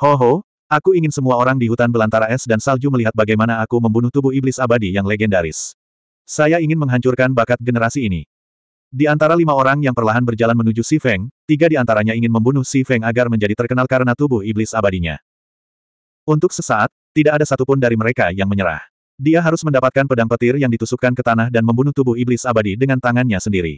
Ho ho, aku ingin semua orang di hutan belantara es dan salju melihat bagaimana aku membunuh tubuh iblis abadi yang legendaris. Saya ingin menghancurkan bakat generasi ini. Di antara lima orang yang perlahan berjalan menuju Si Feng, tiga di antaranya ingin membunuh Si Feng agar menjadi terkenal karena tubuh iblis abadinya. Untuk sesaat, tidak ada satupun dari mereka yang menyerah. Dia harus mendapatkan pedang petir yang ditusukkan ke tanah dan membunuh tubuh iblis abadi dengan tangannya sendiri.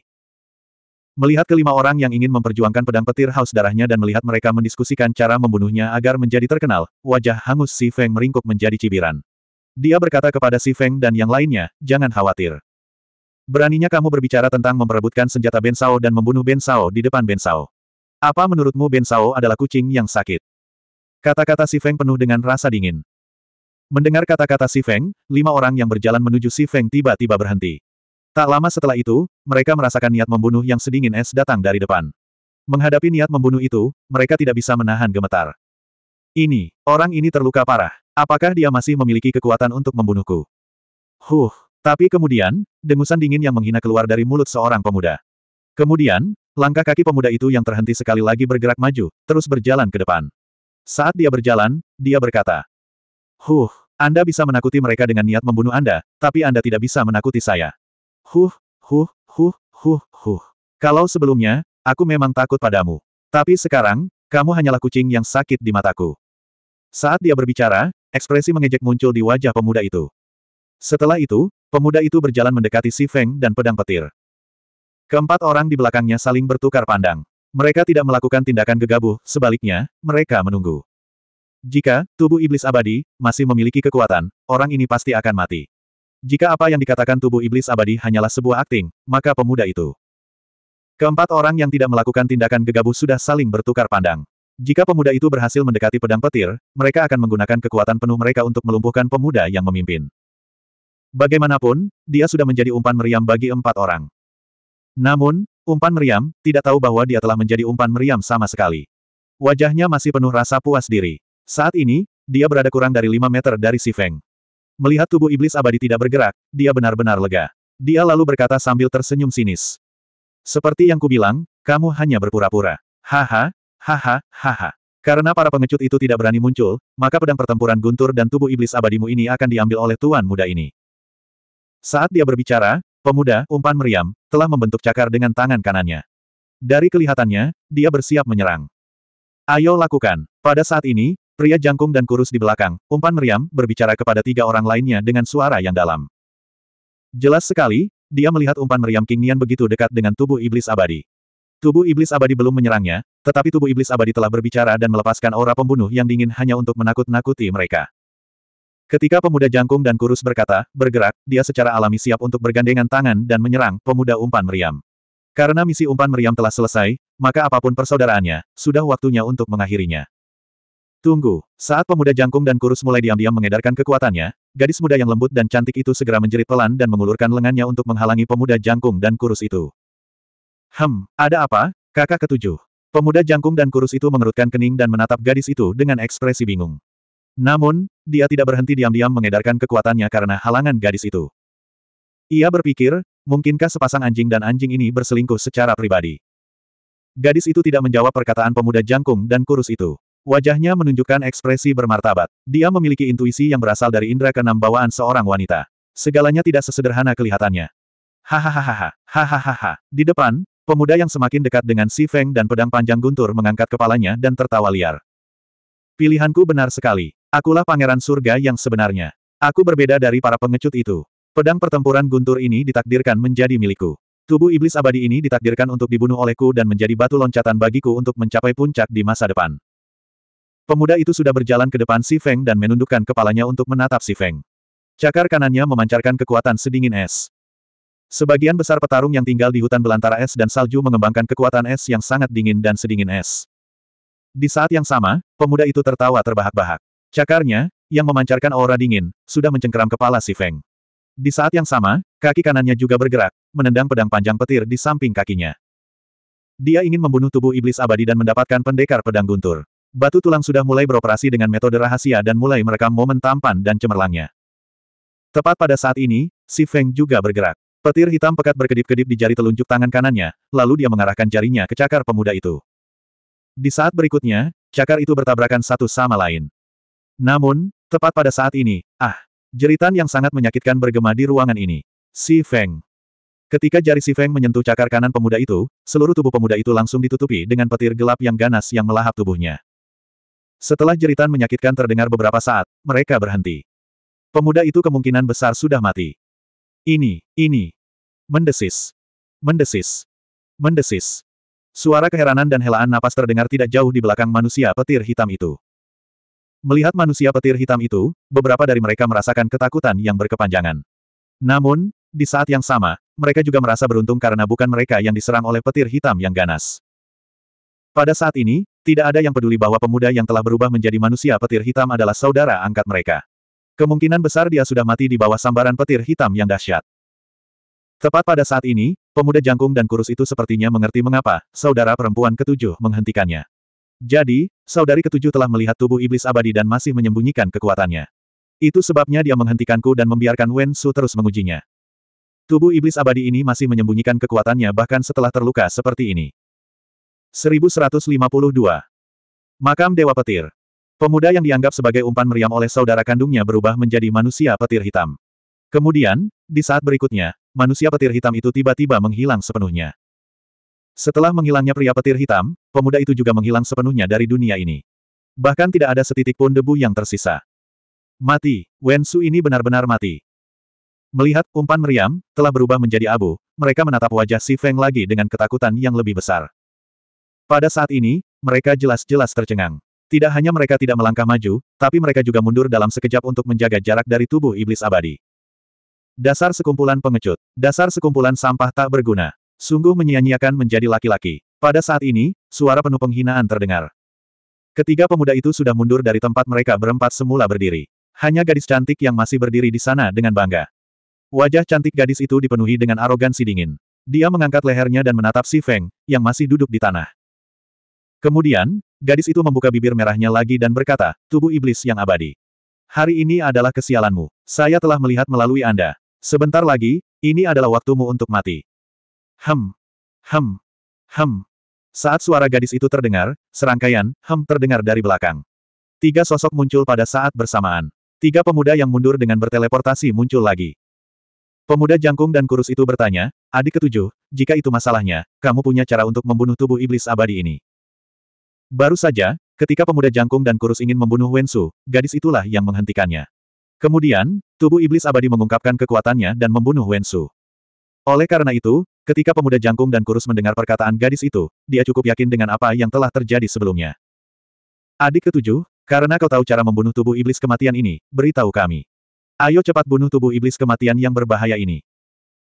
Melihat kelima orang yang ingin memperjuangkan pedang petir haus darahnya dan melihat mereka mendiskusikan cara membunuhnya agar menjadi terkenal, wajah hangus Si Feng meringkuk menjadi cibiran. Dia berkata kepada Si Feng dan yang lainnya, jangan khawatir. Beraninya kamu berbicara tentang memperebutkan senjata Ben Sao dan membunuh Ben Sao di depan Ben Sao. Apa menurutmu Ben Sao adalah kucing yang sakit? Kata-kata Si Feng penuh dengan rasa dingin. Mendengar kata-kata Si Feng, lima orang yang berjalan menuju Si Feng tiba-tiba berhenti. Tak lama setelah itu, mereka merasakan niat membunuh yang sedingin es datang dari depan. Menghadapi niat membunuh itu, mereka tidak bisa menahan gemetar. Ini, orang ini terluka parah. Apakah dia masih memiliki kekuatan untuk membunuhku? Huh, tapi kemudian, dengusan dingin yang menghina keluar dari mulut seorang pemuda. Kemudian, langkah kaki pemuda itu yang terhenti sekali lagi bergerak maju, terus berjalan ke depan. Saat dia berjalan, dia berkata, Huh, Anda bisa menakuti mereka dengan niat membunuh Anda, tapi Anda tidak bisa menakuti saya. Huh, huh, huh, huh, huh. Kalau sebelumnya, aku memang takut padamu. Tapi sekarang, kamu hanyalah kucing yang sakit di mataku. Saat dia berbicara, ekspresi mengejek muncul di wajah pemuda itu. Setelah itu, pemuda itu berjalan mendekati Si Feng dan pedang petir. Keempat orang di belakangnya saling bertukar pandang. Mereka tidak melakukan tindakan gegabah, sebaliknya, mereka menunggu. Jika tubuh iblis abadi masih memiliki kekuatan, orang ini pasti akan mati. Jika apa yang dikatakan tubuh iblis abadi hanyalah sebuah akting, maka pemuda itu. Keempat orang yang tidak melakukan tindakan gegabah sudah saling bertukar pandang. Jika pemuda itu berhasil mendekati pedang petir, mereka akan menggunakan kekuatan penuh mereka untuk melumpuhkan pemuda yang memimpin. Bagaimanapun, dia sudah menjadi umpan meriam bagi empat orang. Namun, umpan meriam, tidak tahu bahwa dia telah menjadi umpan meriam sama sekali. Wajahnya masih penuh rasa puas diri. Saat ini, dia berada kurang dari lima meter dari si Feng. Melihat tubuh iblis abadi tidak bergerak, dia benar-benar lega. Dia lalu berkata sambil tersenyum sinis. Seperti yang kubilang, kamu hanya berpura-pura. Haha, haha, haha. Karena para pengecut itu tidak berani muncul, maka pedang pertempuran guntur dan tubuh iblis abadimu ini akan diambil oleh tuan muda ini. Saat dia berbicara, pemuda, umpan meriam, telah membentuk cakar dengan tangan kanannya. Dari kelihatannya, dia bersiap menyerang. Ayo lakukan. Pada saat ini, Pria jangkung dan kurus di belakang, umpan meriam, berbicara kepada tiga orang lainnya dengan suara yang dalam. Jelas sekali, dia melihat umpan meriam King Nian begitu dekat dengan tubuh iblis abadi. Tubuh iblis abadi belum menyerangnya, tetapi tubuh iblis abadi telah berbicara dan melepaskan aura pembunuh yang dingin hanya untuk menakut-nakuti mereka. Ketika pemuda jangkung dan kurus berkata, bergerak, dia secara alami siap untuk bergandengan tangan dan menyerang pemuda umpan meriam. Karena misi umpan meriam telah selesai, maka apapun persaudaraannya, sudah waktunya untuk mengakhirinya. Tunggu, saat pemuda jangkung dan kurus mulai diam-diam mengedarkan kekuatannya, gadis muda yang lembut dan cantik itu segera menjerit pelan dan mengulurkan lengannya untuk menghalangi pemuda jangkung dan kurus itu. Hem, ada apa, kakak ketujuh? Pemuda jangkung dan kurus itu mengerutkan kening dan menatap gadis itu dengan ekspresi bingung. Namun, dia tidak berhenti diam-diam mengedarkan kekuatannya karena halangan gadis itu. Ia berpikir, mungkinkah sepasang anjing dan anjing ini berselingkuh secara pribadi? Gadis itu tidak menjawab perkataan pemuda jangkung dan kurus itu. Wajahnya menunjukkan ekspresi bermartabat. Dia memiliki intuisi yang berasal dari indera keenam bawaan seorang wanita. Segalanya tidak sesederhana kelihatannya. Hahaha, hahaha. Di depan, pemuda yang semakin dekat dengan Si Feng dan pedang panjang guntur mengangkat kepalanya dan tertawa liar. Pilihanku benar sekali. Akulah pangeran surga yang sebenarnya. Aku berbeda dari para pengecut itu. Pedang pertempuran guntur ini ditakdirkan menjadi milikku. Tubuh iblis abadi ini ditakdirkan untuk dibunuh olehku dan menjadi batu loncatan bagiku untuk mencapai puncak di masa depan. Pemuda itu sudah berjalan ke depan Si Feng dan menundukkan kepalanya untuk menatap Si Feng. Cakar kanannya memancarkan kekuatan sedingin es. Sebagian besar petarung yang tinggal di hutan belantara es dan salju mengembangkan kekuatan es yang sangat dingin dan sedingin es. Di saat yang sama, pemuda itu tertawa terbahak-bahak. Cakarnya, yang memancarkan aura dingin, sudah mencengkeram kepala Si Feng. Di saat yang sama, kaki kanannya juga bergerak, menendang pedang panjang petir di samping kakinya. Dia ingin membunuh tubuh iblis abadi dan mendapatkan pendekar pedang guntur. Batu tulang sudah mulai beroperasi dengan metode rahasia dan mulai merekam momen tampan dan cemerlangnya. Tepat pada saat ini, si Feng juga bergerak. Petir hitam pekat berkedip-kedip di jari telunjuk tangan kanannya, lalu dia mengarahkan jarinya ke cakar pemuda itu. Di saat berikutnya, cakar itu bertabrakan satu sama lain. Namun, tepat pada saat ini, ah, jeritan yang sangat menyakitkan bergema di ruangan ini. Si Feng. Ketika jari Si Feng menyentuh cakar kanan pemuda itu, seluruh tubuh pemuda itu langsung ditutupi dengan petir gelap yang ganas yang melahap tubuhnya. Setelah jeritan menyakitkan terdengar beberapa saat, mereka berhenti. Pemuda itu kemungkinan besar sudah mati. Ini, ini. Mendesis. Mendesis. Mendesis. Suara keheranan dan helaan napas terdengar tidak jauh di belakang manusia petir hitam itu. Melihat manusia petir hitam itu, beberapa dari mereka merasakan ketakutan yang berkepanjangan. Namun, di saat yang sama, mereka juga merasa beruntung karena bukan mereka yang diserang oleh petir hitam yang ganas. Pada saat ini, tidak ada yang peduli bahwa pemuda yang telah berubah menjadi manusia petir hitam adalah saudara angkat mereka. Kemungkinan besar dia sudah mati di bawah sambaran petir hitam yang dahsyat. Tepat pada saat ini, pemuda jangkung dan kurus itu sepertinya mengerti mengapa saudara perempuan ketujuh menghentikannya. Jadi, saudari ketujuh telah melihat tubuh iblis abadi dan masih menyembunyikan kekuatannya. Itu sebabnya dia menghentikanku dan membiarkan Wen Su terus mengujinya. Tubuh iblis abadi ini masih menyembunyikan kekuatannya bahkan setelah terluka seperti ini. 1152. Makam Dewa Petir. Pemuda yang dianggap sebagai umpan meriam oleh saudara kandungnya berubah menjadi manusia petir hitam. Kemudian, di saat berikutnya, manusia petir hitam itu tiba-tiba menghilang sepenuhnya. Setelah menghilangnya pria petir hitam, pemuda itu juga menghilang sepenuhnya dari dunia ini. Bahkan tidak ada setitik pun debu yang tersisa. Mati, Wensu ini benar-benar mati. Melihat umpan meriam, telah berubah menjadi abu, mereka menatap wajah Si Feng lagi dengan ketakutan yang lebih besar. Pada saat ini, mereka jelas-jelas tercengang. Tidak hanya mereka tidak melangkah maju, tapi mereka juga mundur dalam sekejap untuk menjaga jarak dari tubuh iblis abadi. Dasar sekumpulan pengecut. Dasar sekumpulan sampah tak berguna. Sungguh menyia-nyiakan menjadi laki-laki. Pada saat ini, suara penuh penghinaan terdengar. Ketiga pemuda itu sudah mundur dari tempat mereka berempat semula berdiri. Hanya gadis cantik yang masih berdiri di sana dengan bangga. Wajah cantik gadis itu dipenuhi dengan arogansi dingin. Dia mengangkat lehernya dan menatap si Feng, yang masih duduk di tanah. Kemudian, gadis itu membuka bibir merahnya lagi dan berkata, tubuh iblis yang abadi. Hari ini adalah kesialanmu. Saya telah melihat melalui Anda. Sebentar lagi, ini adalah waktumu untuk mati. Hem. Hem. Hem. Saat suara gadis itu terdengar, serangkaian, hem terdengar dari belakang. Tiga sosok muncul pada saat bersamaan. Tiga pemuda yang mundur dengan berteleportasi muncul lagi. Pemuda jangkung dan kurus itu bertanya, adik ketujuh, jika itu masalahnya, kamu punya cara untuk membunuh tubuh iblis abadi ini. Baru saja, ketika pemuda jangkung dan kurus ingin membunuh Wensu, gadis itulah yang menghentikannya. Kemudian, tubuh iblis abadi mengungkapkan kekuatannya dan membunuh Wensu. Oleh karena itu, ketika pemuda jangkung dan kurus mendengar perkataan gadis itu, dia cukup yakin dengan apa yang telah terjadi sebelumnya. Adik ketujuh, karena kau tahu cara membunuh tubuh iblis kematian ini, beritahu kami. Ayo cepat bunuh tubuh iblis kematian yang berbahaya ini.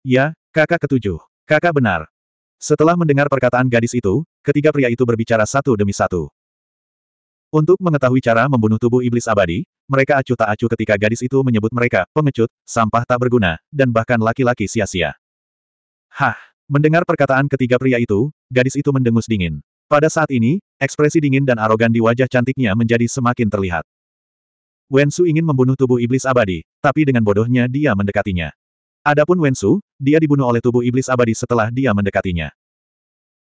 Ya, kakak ketujuh. Kakak benar. Setelah mendengar perkataan gadis itu, ketiga pria itu berbicara satu demi satu. Untuk mengetahui cara membunuh tubuh iblis abadi, mereka acuh tak acuh ketika gadis itu menyebut mereka pengecut, sampah tak berguna, dan bahkan laki-laki sia-sia. Hah! Mendengar perkataan ketiga pria itu, gadis itu mendengus dingin. Pada saat ini, ekspresi dingin dan arogan di wajah cantiknya menjadi semakin terlihat. Wensu ingin membunuh tubuh iblis abadi, tapi dengan bodohnya dia mendekatinya. Adapun Wensu, dia dibunuh oleh tubuh iblis abadi setelah dia mendekatinya.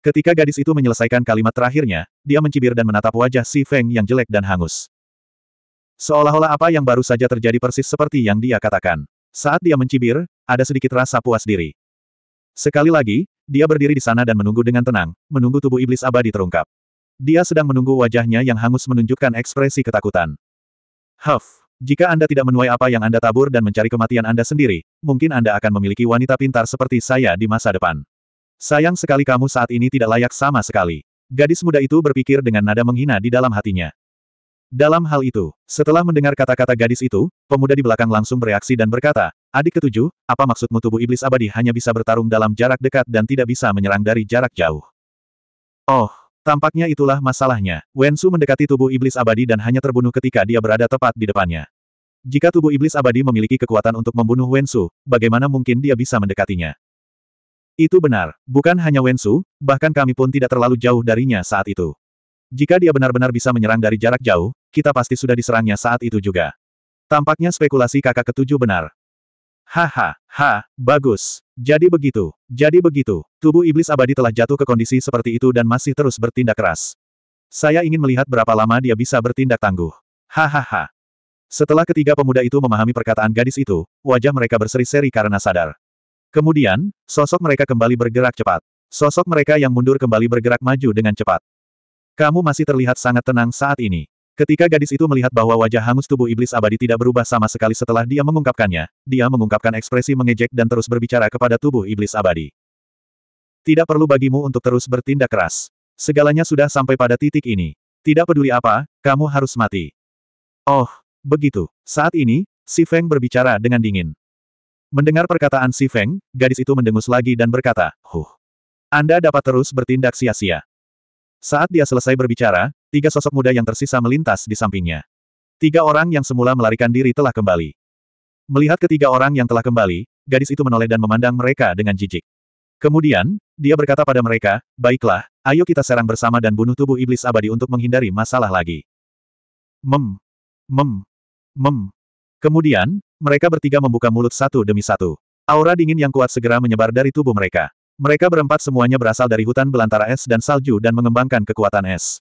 Ketika gadis itu menyelesaikan kalimat terakhirnya, dia mencibir dan menatap wajah Si Feng yang jelek dan hangus. Seolah-olah apa yang baru saja terjadi persis seperti yang dia katakan. Saat dia mencibir, ada sedikit rasa puas diri. Sekali lagi, dia berdiri di sana dan menunggu dengan tenang, menunggu tubuh iblis abadi terungkap. Dia sedang menunggu wajahnya yang hangus menunjukkan ekspresi ketakutan. Huff, jika Anda tidak menuai apa yang Anda tabur dan mencari kematian Anda sendiri, mungkin Anda akan memiliki wanita pintar seperti saya di masa depan. Sayang sekali kamu saat ini tidak layak sama sekali. Gadis muda itu berpikir dengan nada menghina di dalam hatinya. Dalam hal itu, setelah mendengar kata-kata gadis itu, pemuda di belakang langsung bereaksi dan berkata, Adik ketujuh, apa maksudmu tubuh iblis abadi hanya bisa bertarung dalam jarak dekat dan tidak bisa menyerang dari jarak jauh? Oh, tampaknya itulah masalahnya. Wensu mendekati tubuh iblis abadi dan hanya terbunuh ketika dia berada tepat di depannya. Jika tubuh iblis abadi memiliki kekuatan untuk membunuh Wensu, bagaimana mungkin dia bisa mendekatinya? Itu benar, bukan hanya Wensu, bahkan kami pun tidak terlalu jauh darinya saat itu. Jika dia benar-benar bisa menyerang dari jarak jauh, kita pasti sudah diserangnya saat itu juga. Tampaknya spekulasi kakak ketujuh benar. Haha, ha, bagus. Jadi begitu, jadi begitu. Tubuh iblis abadi telah jatuh ke kondisi seperti itu dan masih terus bertindak keras. Saya ingin melihat berapa lama dia bisa bertindak tangguh. Hahaha. Setelah ketiga pemuda itu memahami perkataan gadis itu, wajah mereka berseri-seri karena sadar. Kemudian, sosok mereka kembali bergerak cepat. Sosok mereka yang mundur kembali bergerak maju dengan cepat. Kamu masih terlihat sangat tenang saat ini. Ketika gadis itu melihat bahwa wajah hangus tubuh iblis abadi tidak berubah sama sekali setelah dia mengungkapkannya, dia mengungkapkan ekspresi mengejek dan terus berbicara kepada tubuh iblis abadi. Tidak perlu bagimu untuk terus bertindak keras. Segalanya sudah sampai pada titik ini. Tidak peduli apa, kamu harus mati. Oh, begitu. Saat ini, Si Feng berbicara dengan dingin. Mendengar perkataan Si Feng, gadis itu mendengus lagi dan berkata, Huh. Anda dapat terus bertindak sia-sia. Saat dia selesai berbicara, tiga sosok muda yang tersisa melintas di sampingnya. Tiga orang yang semula melarikan diri telah kembali. Melihat ketiga orang yang telah kembali, gadis itu menoleh dan memandang mereka dengan jijik. Kemudian, dia berkata pada mereka, Baiklah, ayo kita serang bersama dan bunuh tubuh iblis abadi untuk menghindari masalah lagi. Mem. Mem. Mem. Kemudian, mereka bertiga membuka mulut satu demi satu. Aura dingin yang kuat segera menyebar dari tubuh mereka. Mereka berempat semuanya berasal dari hutan belantara es dan salju dan mengembangkan kekuatan es.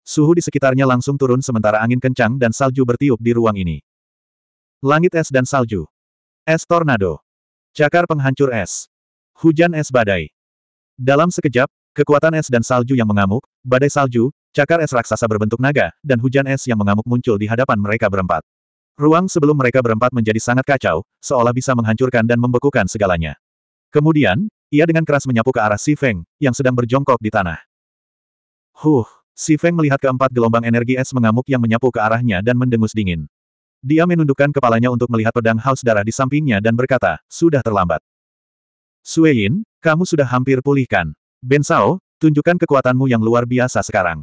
Suhu di sekitarnya langsung turun sementara angin kencang dan salju bertiup di ruang ini. Langit es dan salju. Es tornado. Cakar penghancur es. Hujan es badai. Dalam sekejap, kekuatan es dan salju yang mengamuk, badai salju, cakar es raksasa berbentuk naga, dan hujan es yang mengamuk muncul di hadapan mereka berempat. Ruang sebelum mereka berempat menjadi sangat kacau, seolah bisa menghancurkan dan membekukan segalanya. Kemudian, ia dengan keras menyapu ke arah Si Feng, yang sedang berjongkok di tanah. Huh, Si Feng melihat keempat gelombang energi es mengamuk yang menyapu ke arahnya dan mendengus dingin. Dia menundukkan kepalanya untuk melihat pedang haus darah di sampingnya dan berkata, sudah terlambat. Yin kamu sudah hampir pulihkan. Ben Sao, tunjukkan kekuatanmu yang luar biasa sekarang.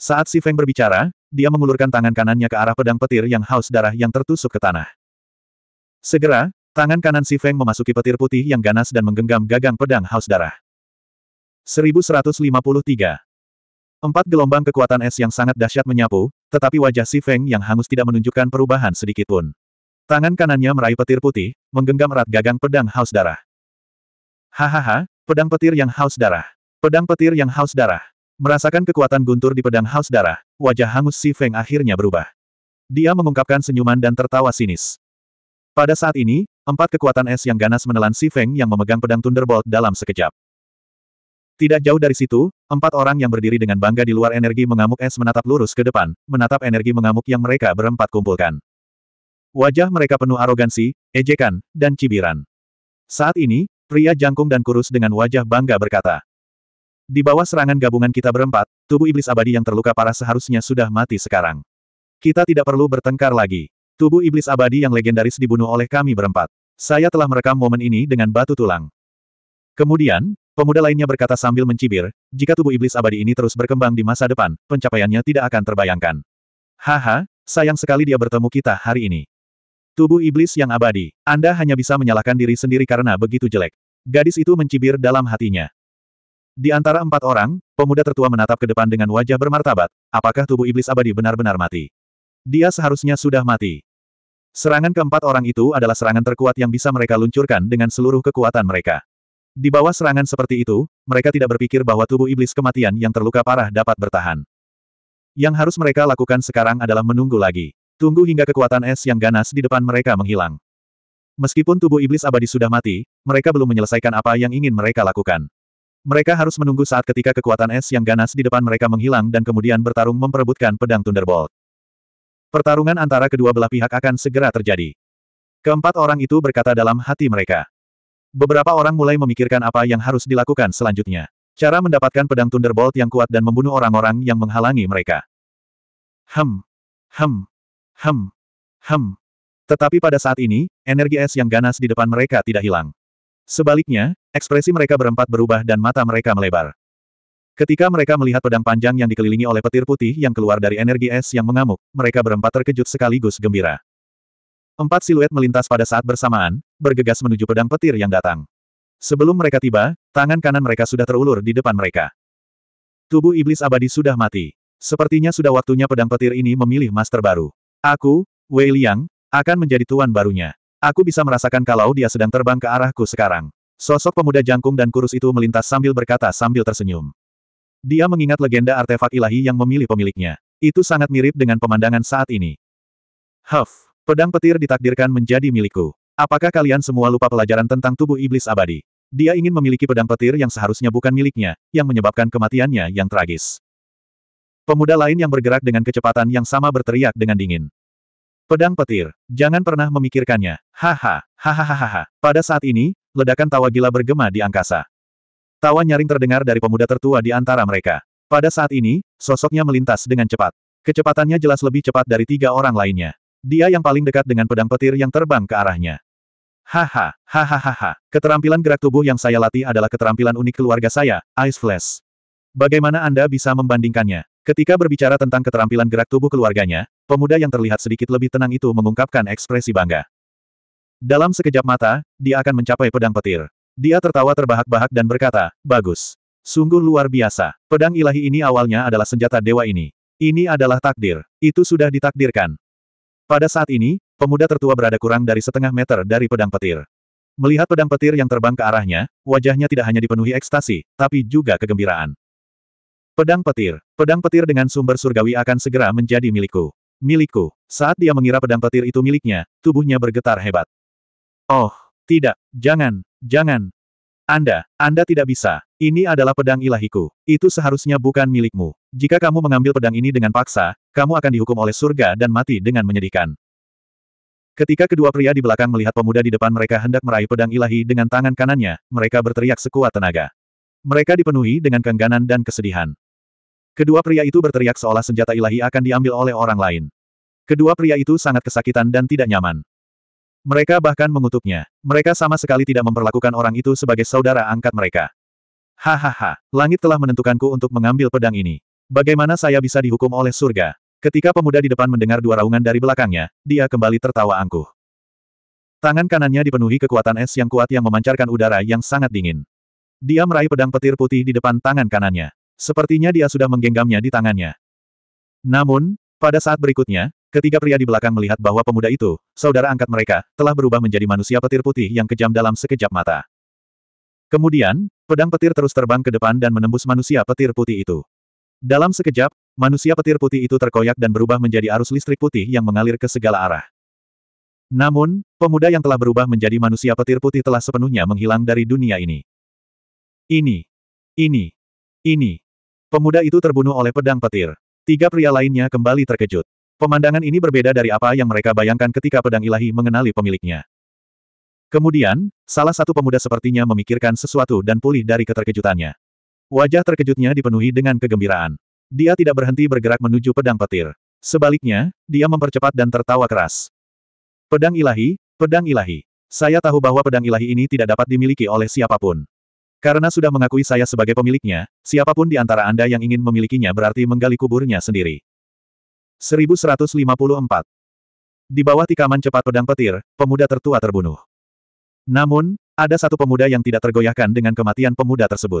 Saat Si Feng berbicara, dia mengulurkan tangan kanannya ke arah pedang petir yang haus darah yang tertusuk ke tanah. Segera, tangan kanan si Feng memasuki petir putih yang ganas dan menggenggam gagang pedang haus darah. 1153. Empat gelombang kekuatan es yang sangat dahsyat menyapu, tetapi wajah si Feng yang hangus tidak menunjukkan perubahan sedikitpun. Tangan kanannya meraih petir putih, menggenggam erat gagang pedang haus darah. Hahaha, pedang petir yang haus darah. Pedang petir yang haus darah. Merasakan kekuatan guntur di pedang haus darah, wajah hangus Si Feng akhirnya berubah. Dia mengungkapkan senyuman dan tertawa sinis. Pada saat ini, empat kekuatan es yang ganas menelan Si Feng yang memegang pedang Thunderbolt dalam sekejap. Tidak jauh dari situ, empat orang yang berdiri dengan bangga di luar energi mengamuk es menatap lurus ke depan, menatap energi mengamuk yang mereka berempat kumpulkan. Wajah mereka penuh arogansi, ejekan, dan cibiran. Saat ini, pria jangkung dan kurus dengan wajah bangga berkata, di bawah serangan gabungan kita berempat, tubuh iblis abadi yang terluka parah seharusnya sudah mati sekarang. Kita tidak perlu bertengkar lagi. Tubuh iblis abadi yang legendaris dibunuh oleh kami berempat. Saya telah merekam momen ini dengan batu tulang. Kemudian, pemuda lainnya berkata sambil mencibir, jika tubuh iblis abadi ini terus berkembang di masa depan, pencapaiannya tidak akan terbayangkan. Haha, sayang sekali dia bertemu kita hari ini. Tubuh iblis yang abadi, Anda hanya bisa menyalahkan diri sendiri karena begitu jelek. Gadis itu mencibir dalam hatinya. Di antara empat orang, pemuda tertua menatap ke depan dengan wajah bermartabat, apakah tubuh iblis abadi benar-benar mati? Dia seharusnya sudah mati. Serangan keempat orang itu adalah serangan terkuat yang bisa mereka luncurkan dengan seluruh kekuatan mereka. Di bawah serangan seperti itu, mereka tidak berpikir bahwa tubuh iblis kematian yang terluka parah dapat bertahan. Yang harus mereka lakukan sekarang adalah menunggu lagi. Tunggu hingga kekuatan es yang ganas di depan mereka menghilang. Meskipun tubuh iblis abadi sudah mati, mereka belum menyelesaikan apa yang ingin mereka lakukan. Mereka harus menunggu saat ketika kekuatan es yang ganas di depan mereka menghilang dan kemudian bertarung memperebutkan pedang Thunderbolt. Pertarungan antara kedua belah pihak akan segera terjadi. Keempat orang itu berkata dalam hati mereka. Beberapa orang mulai memikirkan apa yang harus dilakukan selanjutnya. Cara mendapatkan pedang Thunderbolt yang kuat dan membunuh orang-orang yang menghalangi mereka. Hem. Hem. Hem. Hem. Tetapi pada saat ini, energi es yang ganas di depan mereka tidak hilang. Sebaliknya, ekspresi mereka berempat berubah dan mata mereka melebar. Ketika mereka melihat pedang panjang yang dikelilingi oleh petir putih yang keluar dari energi es yang mengamuk, mereka berempat terkejut sekaligus gembira. Empat siluet melintas pada saat bersamaan, bergegas menuju pedang petir yang datang. Sebelum mereka tiba, tangan kanan mereka sudah terulur di depan mereka. Tubuh iblis abadi sudah mati. Sepertinya sudah waktunya pedang petir ini memilih master baru. Aku, Wei Liang, akan menjadi tuan barunya. Aku bisa merasakan kalau dia sedang terbang ke arahku sekarang. Sosok pemuda jangkung dan kurus itu melintas sambil berkata sambil tersenyum. Dia mengingat legenda artefak ilahi yang memilih pemiliknya. Itu sangat mirip dengan pemandangan saat ini. Huff, pedang petir ditakdirkan menjadi milikku. Apakah kalian semua lupa pelajaran tentang tubuh iblis abadi? Dia ingin memiliki pedang petir yang seharusnya bukan miliknya, yang menyebabkan kematiannya yang tragis. Pemuda lain yang bergerak dengan kecepatan yang sama berteriak dengan dingin. Pedang petir. Jangan pernah memikirkannya. Haha, hahaha. Pada saat ini, ledakan tawa gila bergema di angkasa. Tawa nyaring terdengar dari pemuda tertua di antara mereka. Pada saat ini, sosoknya melintas dengan cepat. Kecepatannya jelas lebih cepat dari tiga orang lainnya. Dia yang paling dekat dengan pedang petir yang terbang ke arahnya. Haha, hahaha. Keterampilan gerak tubuh yang saya latih adalah keterampilan unik keluarga saya, Ice Flash. Bagaimana Anda bisa membandingkannya? Ketika berbicara tentang keterampilan gerak tubuh keluarganya, pemuda yang terlihat sedikit lebih tenang itu mengungkapkan ekspresi bangga. Dalam sekejap mata, dia akan mencapai pedang petir. Dia tertawa terbahak-bahak dan berkata, Bagus. Sungguh luar biasa. Pedang ilahi ini awalnya adalah senjata dewa ini. Ini adalah takdir. Itu sudah ditakdirkan. Pada saat ini, pemuda tertua berada kurang dari setengah meter dari pedang petir. Melihat pedang petir yang terbang ke arahnya, wajahnya tidak hanya dipenuhi ekstasi, tapi juga kegembiraan. Pedang petir. Pedang petir dengan sumber surgawi akan segera menjadi milikku. Milikku. Saat dia mengira pedang petir itu miliknya, tubuhnya bergetar hebat. Oh, tidak, jangan, jangan. Anda, Anda tidak bisa. Ini adalah pedang ilahiku. Itu seharusnya bukan milikmu. Jika kamu mengambil pedang ini dengan paksa, kamu akan dihukum oleh surga dan mati dengan menyedihkan. Ketika kedua pria di belakang melihat pemuda di depan mereka hendak meraih pedang ilahi dengan tangan kanannya, mereka berteriak sekuat tenaga. Mereka dipenuhi dengan kengganan dan kesedihan. Kedua pria itu berteriak seolah senjata ilahi akan diambil oleh orang lain. Kedua pria itu sangat kesakitan dan tidak nyaman. Mereka bahkan mengutuknya. Mereka sama sekali tidak memperlakukan orang itu sebagai saudara angkat mereka. Hahaha, langit telah menentukanku untuk mengambil pedang ini. Bagaimana saya bisa dihukum oleh surga? Ketika pemuda di depan mendengar dua raungan dari belakangnya, dia kembali tertawa angkuh. Tangan kanannya dipenuhi kekuatan es yang kuat yang memancarkan udara yang sangat dingin. Dia meraih pedang petir putih di depan tangan kanannya. Sepertinya dia sudah menggenggamnya di tangannya. Namun, pada saat berikutnya, ketiga pria di belakang melihat bahwa pemuda itu, saudara angkat mereka, telah berubah menjadi manusia petir putih yang kejam dalam sekejap mata. Kemudian, pedang petir terus terbang ke depan dan menembus manusia petir putih itu. Dalam sekejap, manusia petir putih itu terkoyak dan berubah menjadi arus listrik putih yang mengalir ke segala arah. Namun, pemuda yang telah berubah menjadi manusia petir putih telah sepenuhnya menghilang dari dunia ini. Ini, ini, ini. Pemuda itu terbunuh oleh pedang petir. Tiga pria lainnya kembali terkejut. Pemandangan ini berbeda dari apa yang mereka bayangkan ketika pedang ilahi mengenali pemiliknya. Kemudian, salah satu pemuda sepertinya memikirkan sesuatu dan pulih dari keterkejutannya. Wajah terkejutnya dipenuhi dengan kegembiraan. Dia tidak berhenti bergerak menuju pedang petir. Sebaliknya, dia mempercepat dan tertawa keras. Pedang ilahi, pedang ilahi. Saya tahu bahwa pedang ilahi ini tidak dapat dimiliki oleh siapapun. Karena sudah mengakui saya sebagai pemiliknya, siapapun di antara Anda yang ingin memilikinya berarti menggali kuburnya sendiri. 1154 Di bawah tikaman cepat pedang petir, pemuda tertua terbunuh. Namun, ada satu pemuda yang tidak tergoyahkan dengan kematian pemuda tersebut.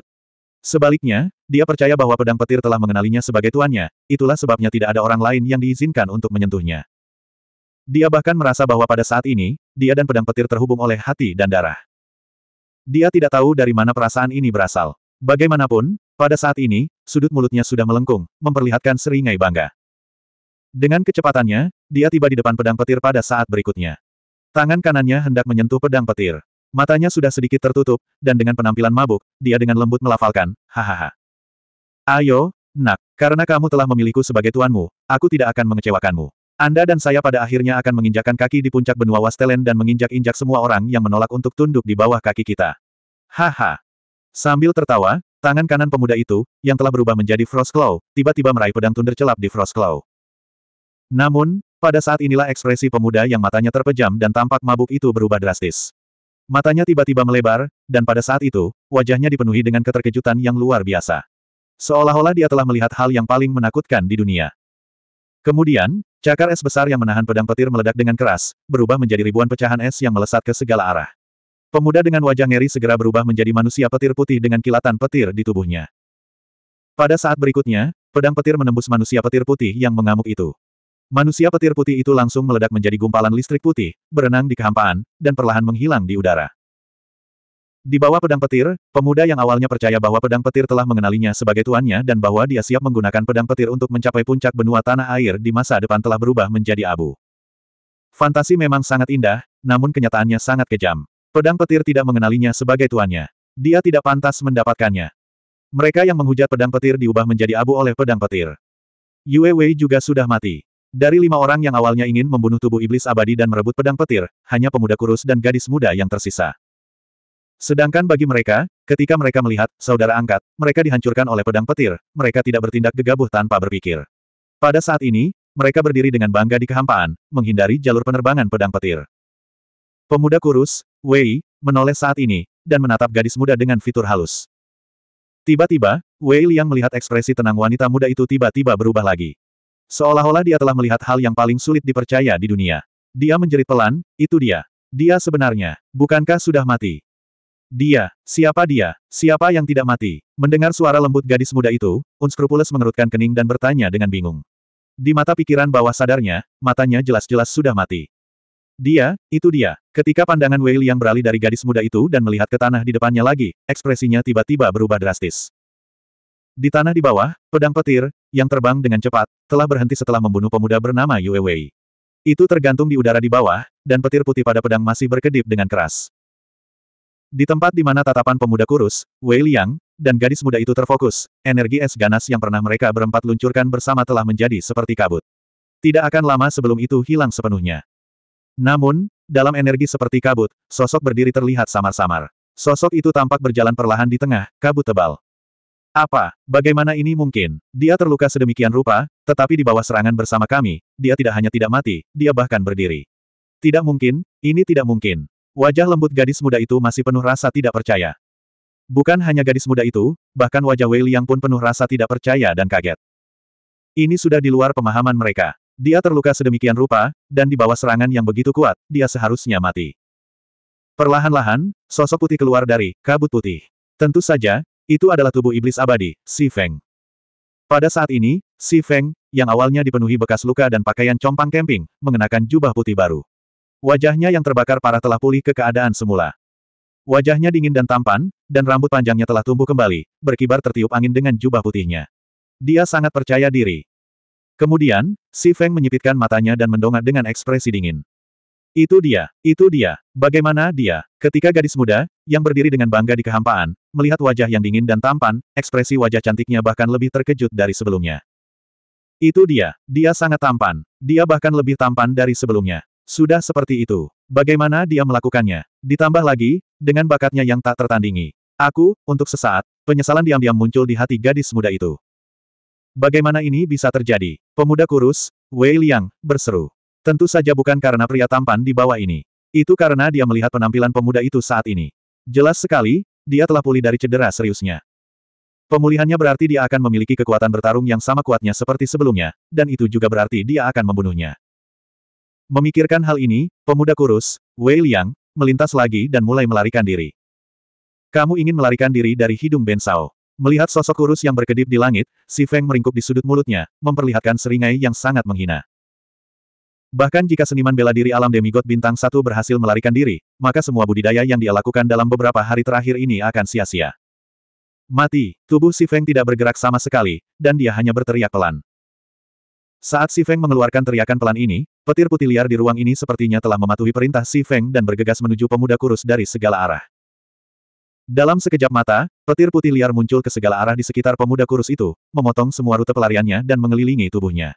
Sebaliknya, dia percaya bahwa pedang petir telah mengenalinya sebagai tuannya, itulah sebabnya tidak ada orang lain yang diizinkan untuk menyentuhnya. Dia bahkan merasa bahwa pada saat ini, dia dan pedang petir terhubung oleh hati dan darah. Dia tidak tahu dari mana perasaan ini berasal. Bagaimanapun, pada saat ini, sudut mulutnya sudah melengkung, memperlihatkan seringai bangga. Dengan kecepatannya, dia tiba di depan pedang petir pada saat berikutnya. Tangan kanannya hendak menyentuh pedang petir. Matanya sudah sedikit tertutup, dan dengan penampilan mabuk, dia dengan lembut melafalkan, hahaha. Ayo, nak, karena kamu telah memilihku sebagai tuanmu, aku tidak akan mengecewakanmu. Anda dan saya pada akhirnya akan menginjakan kaki di puncak benua Wastelen dan menginjak-injak semua orang yang menolak untuk tunduk di bawah kaki kita. Haha. Sambil tertawa, tangan kanan pemuda itu, yang telah berubah menjadi Frostclaw, tiba-tiba meraih pedang tunder celap di Frostclaw. Namun, pada saat inilah ekspresi pemuda yang matanya terpejam dan tampak mabuk itu berubah drastis. Matanya tiba-tiba melebar, dan pada saat itu, wajahnya dipenuhi dengan keterkejutan yang luar biasa. Seolah-olah dia telah melihat hal yang paling menakutkan di dunia. Kemudian, cakar es besar yang menahan pedang petir meledak dengan keras, berubah menjadi ribuan pecahan es yang melesat ke segala arah. Pemuda dengan wajah ngeri segera berubah menjadi manusia petir putih dengan kilatan petir di tubuhnya. Pada saat berikutnya, pedang petir menembus manusia petir putih yang mengamuk itu. Manusia petir putih itu langsung meledak menjadi gumpalan listrik putih, berenang di kehampaan, dan perlahan menghilang di udara. Di bawah pedang petir, pemuda yang awalnya percaya bahwa pedang petir telah mengenalinya sebagai tuannya dan bahwa dia siap menggunakan pedang petir untuk mencapai puncak benua tanah air di masa depan telah berubah menjadi abu. Fantasi memang sangat indah, namun kenyataannya sangat kejam. Pedang petir tidak mengenalinya sebagai tuannya. Dia tidak pantas mendapatkannya. Mereka yang menghujat pedang petir diubah menjadi abu oleh pedang petir. Yue Wei juga sudah mati. Dari lima orang yang awalnya ingin membunuh tubuh iblis abadi dan merebut pedang petir, hanya pemuda kurus dan gadis muda yang tersisa. Sedangkan bagi mereka, ketika mereka melihat saudara angkat, mereka dihancurkan oleh pedang petir, mereka tidak bertindak gegabah tanpa berpikir. Pada saat ini, mereka berdiri dengan bangga di kehampaan, menghindari jalur penerbangan pedang petir. Pemuda kurus, Wei, menoleh saat ini, dan menatap gadis muda dengan fitur halus. Tiba-tiba, Wei Liang melihat ekspresi tenang wanita muda itu tiba-tiba berubah lagi. Seolah-olah dia telah melihat hal yang paling sulit dipercaya di dunia. Dia menjerit pelan, itu dia. Dia sebenarnya, bukankah sudah mati? Dia, siapa dia, siapa yang tidak mati? Mendengar suara lembut gadis muda itu, Unscrupulous mengerutkan kening dan bertanya dengan bingung. Di mata pikiran bawah sadarnya, matanya jelas-jelas sudah mati. Dia, itu dia. Ketika pandangan Wei Liang beralih dari gadis muda itu dan melihat ke tanah di depannya lagi, ekspresinya tiba-tiba berubah drastis. Di tanah di bawah, pedang petir, yang terbang dengan cepat, telah berhenti setelah membunuh pemuda bernama Yue Wei. Itu tergantung di udara di bawah, dan petir putih pada pedang masih berkedip dengan keras. Di tempat di mana tatapan pemuda kurus, Wei Liang, dan gadis muda itu terfokus, energi es ganas yang pernah mereka berempat luncurkan bersama telah menjadi seperti kabut. Tidak akan lama sebelum itu hilang sepenuhnya. Namun, dalam energi seperti kabut, sosok berdiri terlihat samar-samar. Sosok itu tampak berjalan perlahan di tengah, kabut tebal. Apa? Bagaimana ini mungkin? Dia terluka sedemikian rupa, tetapi di bawah serangan bersama kami, dia tidak hanya tidak mati, dia bahkan berdiri. Tidak mungkin, ini tidak mungkin. Wajah lembut gadis muda itu masih penuh rasa tidak percaya. Bukan hanya gadis muda itu, bahkan wajah Wei Liang pun penuh rasa tidak percaya dan kaget. Ini sudah di luar pemahaman mereka. Dia terluka sedemikian rupa, dan di bawah serangan yang begitu kuat, dia seharusnya mati. Perlahan-lahan, sosok putih keluar dari kabut putih. Tentu saja, itu adalah tubuh iblis abadi, Si Feng. Pada saat ini, Si Feng, yang awalnya dipenuhi bekas luka dan pakaian compang camping, mengenakan jubah putih baru. Wajahnya yang terbakar parah telah pulih ke keadaan semula. Wajahnya dingin dan tampan, dan rambut panjangnya telah tumbuh kembali, berkibar tertiup angin dengan jubah putihnya. Dia sangat percaya diri. Kemudian, Si Feng menyipitkan matanya dan mendongak dengan ekspresi dingin. Itu dia, itu dia, bagaimana dia, ketika gadis muda, yang berdiri dengan bangga di kehampaan, melihat wajah yang dingin dan tampan, ekspresi wajah cantiknya bahkan lebih terkejut dari sebelumnya. Itu dia, dia sangat tampan, dia bahkan lebih tampan dari sebelumnya. Sudah seperti itu. Bagaimana dia melakukannya? Ditambah lagi, dengan bakatnya yang tak tertandingi. Aku, untuk sesaat, penyesalan diam-diam muncul di hati gadis muda itu. Bagaimana ini bisa terjadi? Pemuda kurus, Wei Liang, berseru. Tentu saja bukan karena pria tampan di bawah ini. Itu karena dia melihat penampilan pemuda itu saat ini. Jelas sekali, dia telah pulih dari cedera seriusnya. Pemulihannya berarti dia akan memiliki kekuatan bertarung yang sama kuatnya seperti sebelumnya, dan itu juga berarti dia akan membunuhnya. Memikirkan hal ini, pemuda kurus, Wei Liang, melintas lagi dan mulai melarikan diri. Kamu ingin melarikan diri dari hidung Ben Sao. Melihat sosok kurus yang berkedip di langit, si Feng meringkuk di sudut mulutnya, memperlihatkan seringai yang sangat menghina. Bahkan jika seniman bela diri alam demigod bintang satu berhasil melarikan diri, maka semua budidaya yang dia lakukan dalam beberapa hari terakhir ini akan sia-sia. Mati, tubuh si Feng tidak bergerak sama sekali, dan dia hanya berteriak pelan. Saat si Feng mengeluarkan teriakan pelan ini, Petir putih liar di ruang ini sepertinya telah mematuhi perintah Si Feng dan bergegas menuju pemuda kurus dari segala arah. Dalam sekejap mata, petir putih liar muncul ke segala arah di sekitar pemuda kurus itu, memotong semua rute pelariannya dan mengelilingi tubuhnya.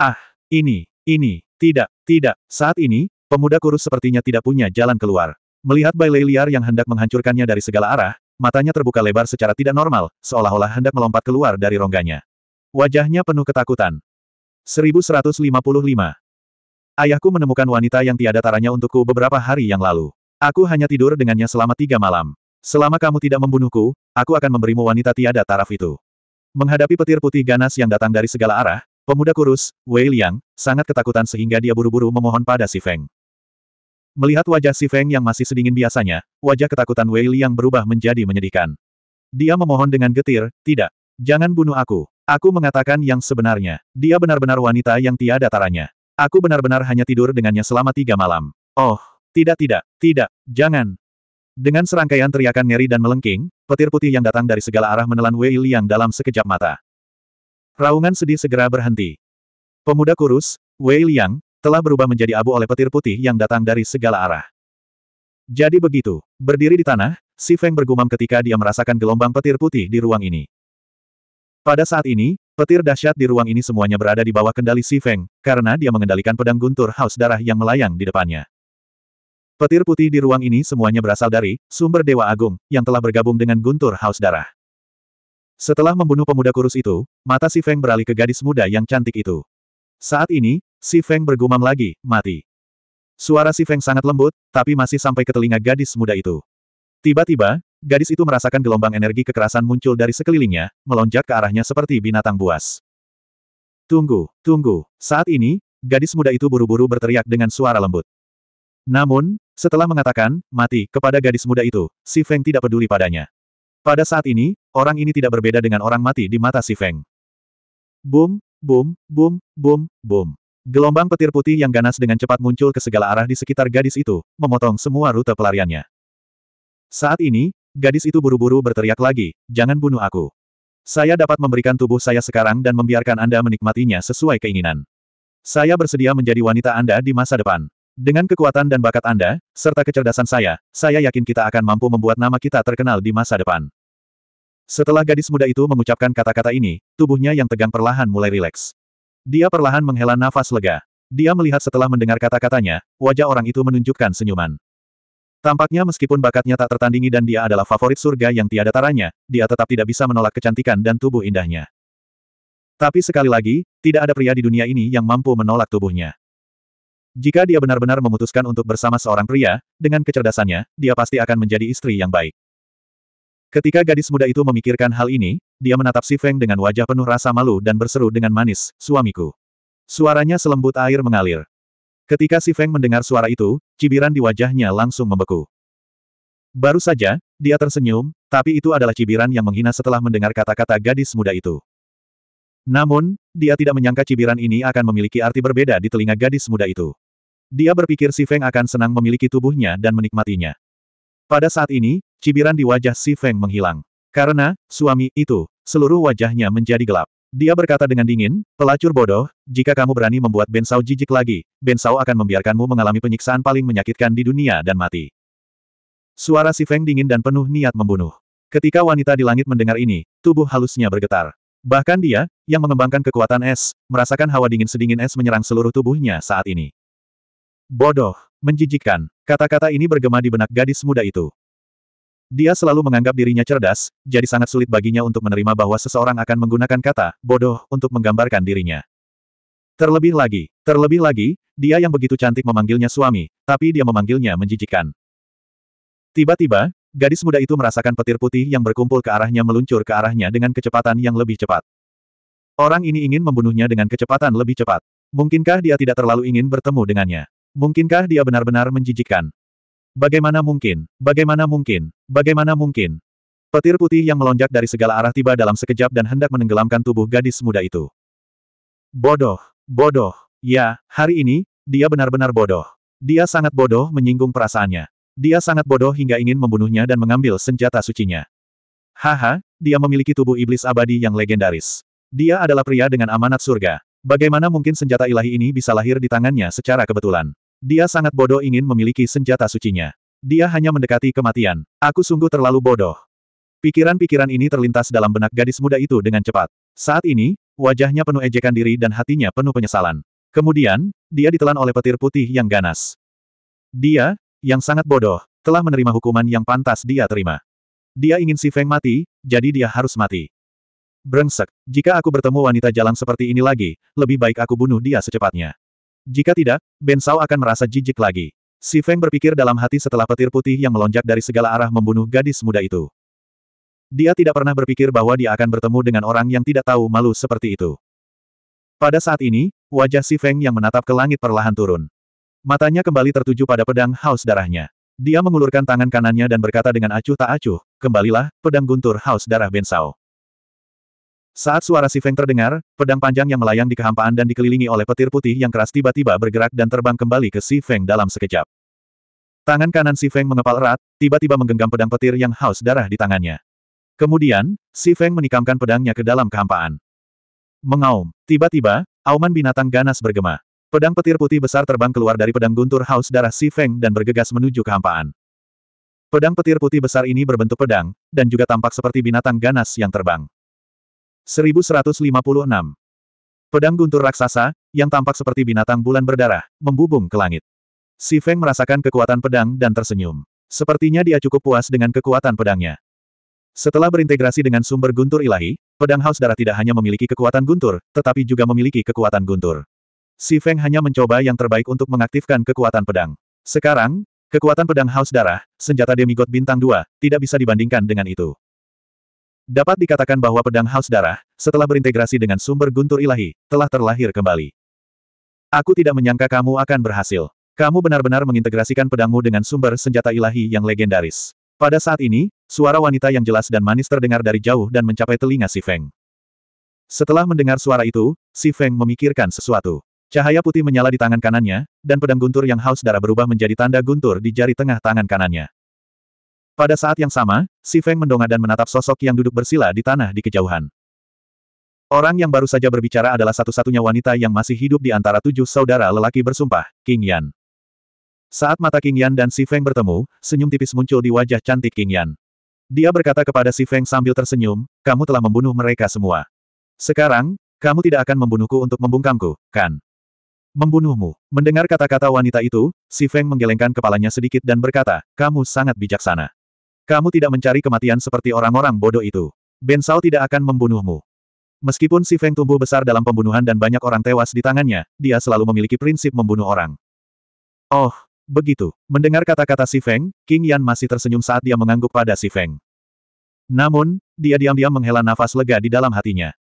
Ah, ini, ini, tidak, tidak, saat ini, pemuda kurus sepertinya tidak punya jalan keluar. Melihat bayi liar yang hendak menghancurkannya dari segala arah, matanya terbuka lebar secara tidak normal, seolah-olah hendak melompat keluar dari rongganya. Wajahnya penuh ketakutan. 1155 Ayahku menemukan wanita yang tiada taranya untukku beberapa hari yang lalu. Aku hanya tidur dengannya selama tiga malam. Selama kamu tidak membunuhku, aku akan memberimu wanita tiada taraf itu. Menghadapi petir putih ganas yang datang dari segala arah, pemuda kurus, Wei Liang, sangat ketakutan sehingga dia buru-buru memohon pada Si Feng. Melihat wajah Si Feng yang masih sedingin biasanya, wajah ketakutan Wei Liang berubah menjadi menyedihkan. Dia memohon dengan getir, tidak, jangan bunuh aku. Aku mengatakan yang sebenarnya. Dia benar-benar wanita yang tiada taranya. Aku benar-benar hanya tidur dengannya selama tiga malam. Oh, tidak tidak, tidak, jangan. Dengan serangkaian teriakan ngeri dan melengking, petir putih yang datang dari segala arah menelan Wei Liang dalam sekejap mata. Raungan sedih segera berhenti. Pemuda kurus, Wei Liang, telah berubah menjadi abu oleh petir putih yang datang dari segala arah. Jadi begitu, berdiri di tanah, Si Feng bergumam ketika dia merasakan gelombang petir putih di ruang ini. Pada saat ini, Petir dahsyat di ruang ini semuanya berada di bawah kendali Si Feng, karena dia mengendalikan pedang guntur haus darah yang melayang di depannya. Petir putih di ruang ini semuanya berasal dari sumber Dewa Agung, yang telah bergabung dengan guntur haus darah. Setelah membunuh pemuda kurus itu, mata Si Feng beralih ke gadis muda yang cantik itu. Saat ini, Si Feng bergumam lagi, mati. Suara Si Feng sangat lembut, tapi masih sampai ke telinga gadis muda itu. Tiba-tiba, Gadis itu merasakan gelombang energi kekerasan muncul dari sekelilingnya, melonjak ke arahnya seperti binatang buas. Tunggu, tunggu, saat ini, gadis muda itu buru-buru berteriak dengan suara lembut. Namun, setelah mengatakan, mati, kepada gadis muda itu, Si Feng tidak peduli padanya. Pada saat ini, orang ini tidak berbeda dengan orang mati di mata Si Feng. Boom, boom, boom, boom, boom. Gelombang petir putih yang ganas dengan cepat muncul ke segala arah di sekitar gadis itu, memotong semua rute pelariannya. Saat ini, Gadis itu buru-buru berteriak lagi, jangan bunuh aku. Saya dapat memberikan tubuh saya sekarang dan membiarkan Anda menikmatinya sesuai keinginan. Saya bersedia menjadi wanita Anda di masa depan. Dengan kekuatan dan bakat Anda, serta kecerdasan saya, saya yakin kita akan mampu membuat nama kita terkenal di masa depan. Setelah gadis muda itu mengucapkan kata-kata ini, tubuhnya yang tegang perlahan mulai rileks. Dia perlahan menghela nafas lega. Dia melihat setelah mendengar kata-katanya, wajah orang itu menunjukkan senyuman. Tampaknya meskipun bakatnya tak tertandingi dan dia adalah favorit surga yang tiada taranya, dia tetap tidak bisa menolak kecantikan dan tubuh indahnya. Tapi sekali lagi, tidak ada pria di dunia ini yang mampu menolak tubuhnya. Jika dia benar-benar memutuskan untuk bersama seorang pria, dengan kecerdasannya, dia pasti akan menjadi istri yang baik. Ketika gadis muda itu memikirkan hal ini, dia menatap Si Feng dengan wajah penuh rasa malu dan berseru dengan manis, suamiku. Suaranya selembut air mengalir. Ketika si Feng mendengar suara itu, cibiran di wajahnya langsung membeku. Baru saja, dia tersenyum, tapi itu adalah cibiran yang menghina setelah mendengar kata-kata gadis muda itu. Namun, dia tidak menyangka cibiran ini akan memiliki arti berbeda di telinga gadis muda itu. Dia berpikir si Feng akan senang memiliki tubuhnya dan menikmatinya. Pada saat ini, cibiran di wajah si Feng menghilang. Karena, suami, itu, seluruh wajahnya menjadi gelap. Dia berkata dengan dingin, pelacur bodoh, jika kamu berani membuat Bensau jijik lagi, Bensau akan membiarkanmu mengalami penyiksaan paling menyakitkan di dunia dan mati. Suara si Feng dingin dan penuh niat membunuh. Ketika wanita di langit mendengar ini, tubuh halusnya bergetar. Bahkan dia, yang mengembangkan kekuatan es, merasakan hawa dingin sedingin es menyerang seluruh tubuhnya saat ini. Bodoh, menjijikkan, kata-kata ini bergema di benak gadis muda itu. Dia selalu menganggap dirinya cerdas, jadi sangat sulit baginya untuk menerima bahwa seseorang akan menggunakan kata bodoh untuk menggambarkan dirinya. Terlebih lagi, terlebih lagi, dia yang begitu cantik memanggilnya suami, tapi dia memanggilnya menjijikan. Tiba-tiba, gadis muda itu merasakan petir putih yang berkumpul ke arahnya meluncur ke arahnya dengan kecepatan yang lebih cepat. Orang ini ingin membunuhnya dengan kecepatan lebih cepat. Mungkinkah dia tidak terlalu ingin bertemu dengannya? Mungkinkah dia benar-benar menjijikan? Bagaimana mungkin, bagaimana mungkin, bagaimana mungkin? Petir putih yang melonjak dari segala arah tiba dalam sekejap dan hendak menenggelamkan tubuh gadis muda itu. Bodoh, bodoh, ya, hari ini, dia benar-benar bodoh. Dia sangat bodoh menyinggung perasaannya. Dia sangat bodoh hingga ingin membunuhnya dan mengambil senjata sucinya. Haha, dia memiliki tubuh iblis abadi yang legendaris. Dia adalah pria dengan amanat surga. Bagaimana mungkin senjata ilahi ini bisa lahir di tangannya secara kebetulan? Dia sangat bodoh ingin memiliki senjata sucinya. Dia hanya mendekati kematian. Aku sungguh terlalu bodoh. Pikiran-pikiran ini terlintas dalam benak gadis muda itu dengan cepat. Saat ini, wajahnya penuh ejekan diri dan hatinya penuh penyesalan. Kemudian, dia ditelan oleh petir putih yang ganas. Dia, yang sangat bodoh, telah menerima hukuman yang pantas dia terima. Dia ingin si Feng mati, jadi dia harus mati. Brengsek, jika aku bertemu wanita jalan seperti ini lagi, lebih baik aku bunuh dia secepatnya. Jika tidak, Ben Sao akan merasa jijik lagi. Si Feng berpikir dalam hati setelah petir putih yang melonjak dari segala arah membunuh gadis muda itu. Dia tidak pernah berpikir bahwa dia akan bertemu dengan orang yang tidak tahu malu seperti itu. Pada saat ini, wajah Si Feng yang menatap ke langit perlahan turun. Matanya kembali tertuju pada pedang haus darahnya. Dia mengulurkan tangan kanannya dan berkata dengan acuh tak acuh, kembalilah, pedang guntur haus darah Ben Sao. Saat suara si Feng terdengar, pedang panjang yang melayang di kehampaan dan dikelilingi oleh petir putih yang keras tiba-tiba bergerak dan terbang kembali ke si Feng dalam sekejap. Tangan kanan si Feng mengepal erat, tiba-tiba menggenggam pedang petir yang haus darah di tangannya. Kemudian, si Feng menikamkan pedangnya ke dalam kehampaan. Mengaum, tiba-tiba, auman binatang ganas bergema. Pedang petir putih besar terbang keluar dari pedang guntur haus darah si Feng dan bergegas menuju kehampaan. Pedang petir putih besar ini berbentuk pedang, dan juga tampak seperti binatang ganas yang terbang. 1156. Pedang guntur raksasa, yang tampak seperti binatang bulan berdarah, membubung ke langit. Si Feng merasakan kekuatan pedang dan tersenyum. Sepertinya dia cukup puas dengan kekuatan pedangnya. Setelah berintegrasi dengan sumber guntur ilahi, pedang haus darah tidak hanya memiliki kekuatan guntur, tetapi juga memiliki kekuatan guntur. Si Feng hanya mencoba yang terbaik untuk mengaktifkan kekuatan pedang. Sekarang, kekuatan pedang haus darah, senjata demigod bintang 2, tidak bisa dibandingkan dengan itu. Dapat dikatakan bahwa pedang haus darah, setelah berintegrasi dengan sumber guntur ilahi, telah terlahir kembali. Aku tidak menyangka kamu akan berhasil. Kamu benar-benar mengintegrasikan pedangmu dengan sumber senjata ilahi yang legendaris. Pada saat ini, suara wanita yang jelas dan manis terdengar dari jauh dan mencapai telinga si Feng. Setelah mendengar suara itu, si Feng memikirkan sesuatu. Cahaya putih menyala di tangan kanannya, dan pedang guntur yang haus darah berubah menjadi tanda guntur di jari tengah tangan kanannya. Pada saat yang sama, Si Feng mendongak dan menatap sosok yang duduk bersila di tanah di kejauhan. Orang yang baru saja berbicara adalah satu-satunya wanita yang masih hidup di antara tujuh saudara lelaki bersumpah, King Yan. Saat mata King Yan dan Si Feng bertemu, senyum tipis muncul di wajah cantik King Yan. Dia berkata kepada Si Feng sambil tersenyum, kamu telah membunuh mereka semua. Sekarang, kamu tidak akan membunuhku untuk membungkamku, kan? Membunuhmu. Mendengar kata-kata wanita itu, Si Feng menggelengkan kepalanya sedikit dan berkata, kamu sangat bijaksana. Kamu tidak mencari kematian seperti orang-orang bodoh itu. Ben Sao tidak akan membunuhmu. Meskipun Si Feng tumbuh besar dalam pembunuhan dan banyak orang tewas di tangannya, dia selalu memiliki prinsip membunuh orang. Oh, begitu. Mendengar kata-kata Si Feng, King Yan masih tersenyum saat dia mengangguk pada Si Feng. Namun, dia diam-diam menghela nafas lega di dalam hatinya.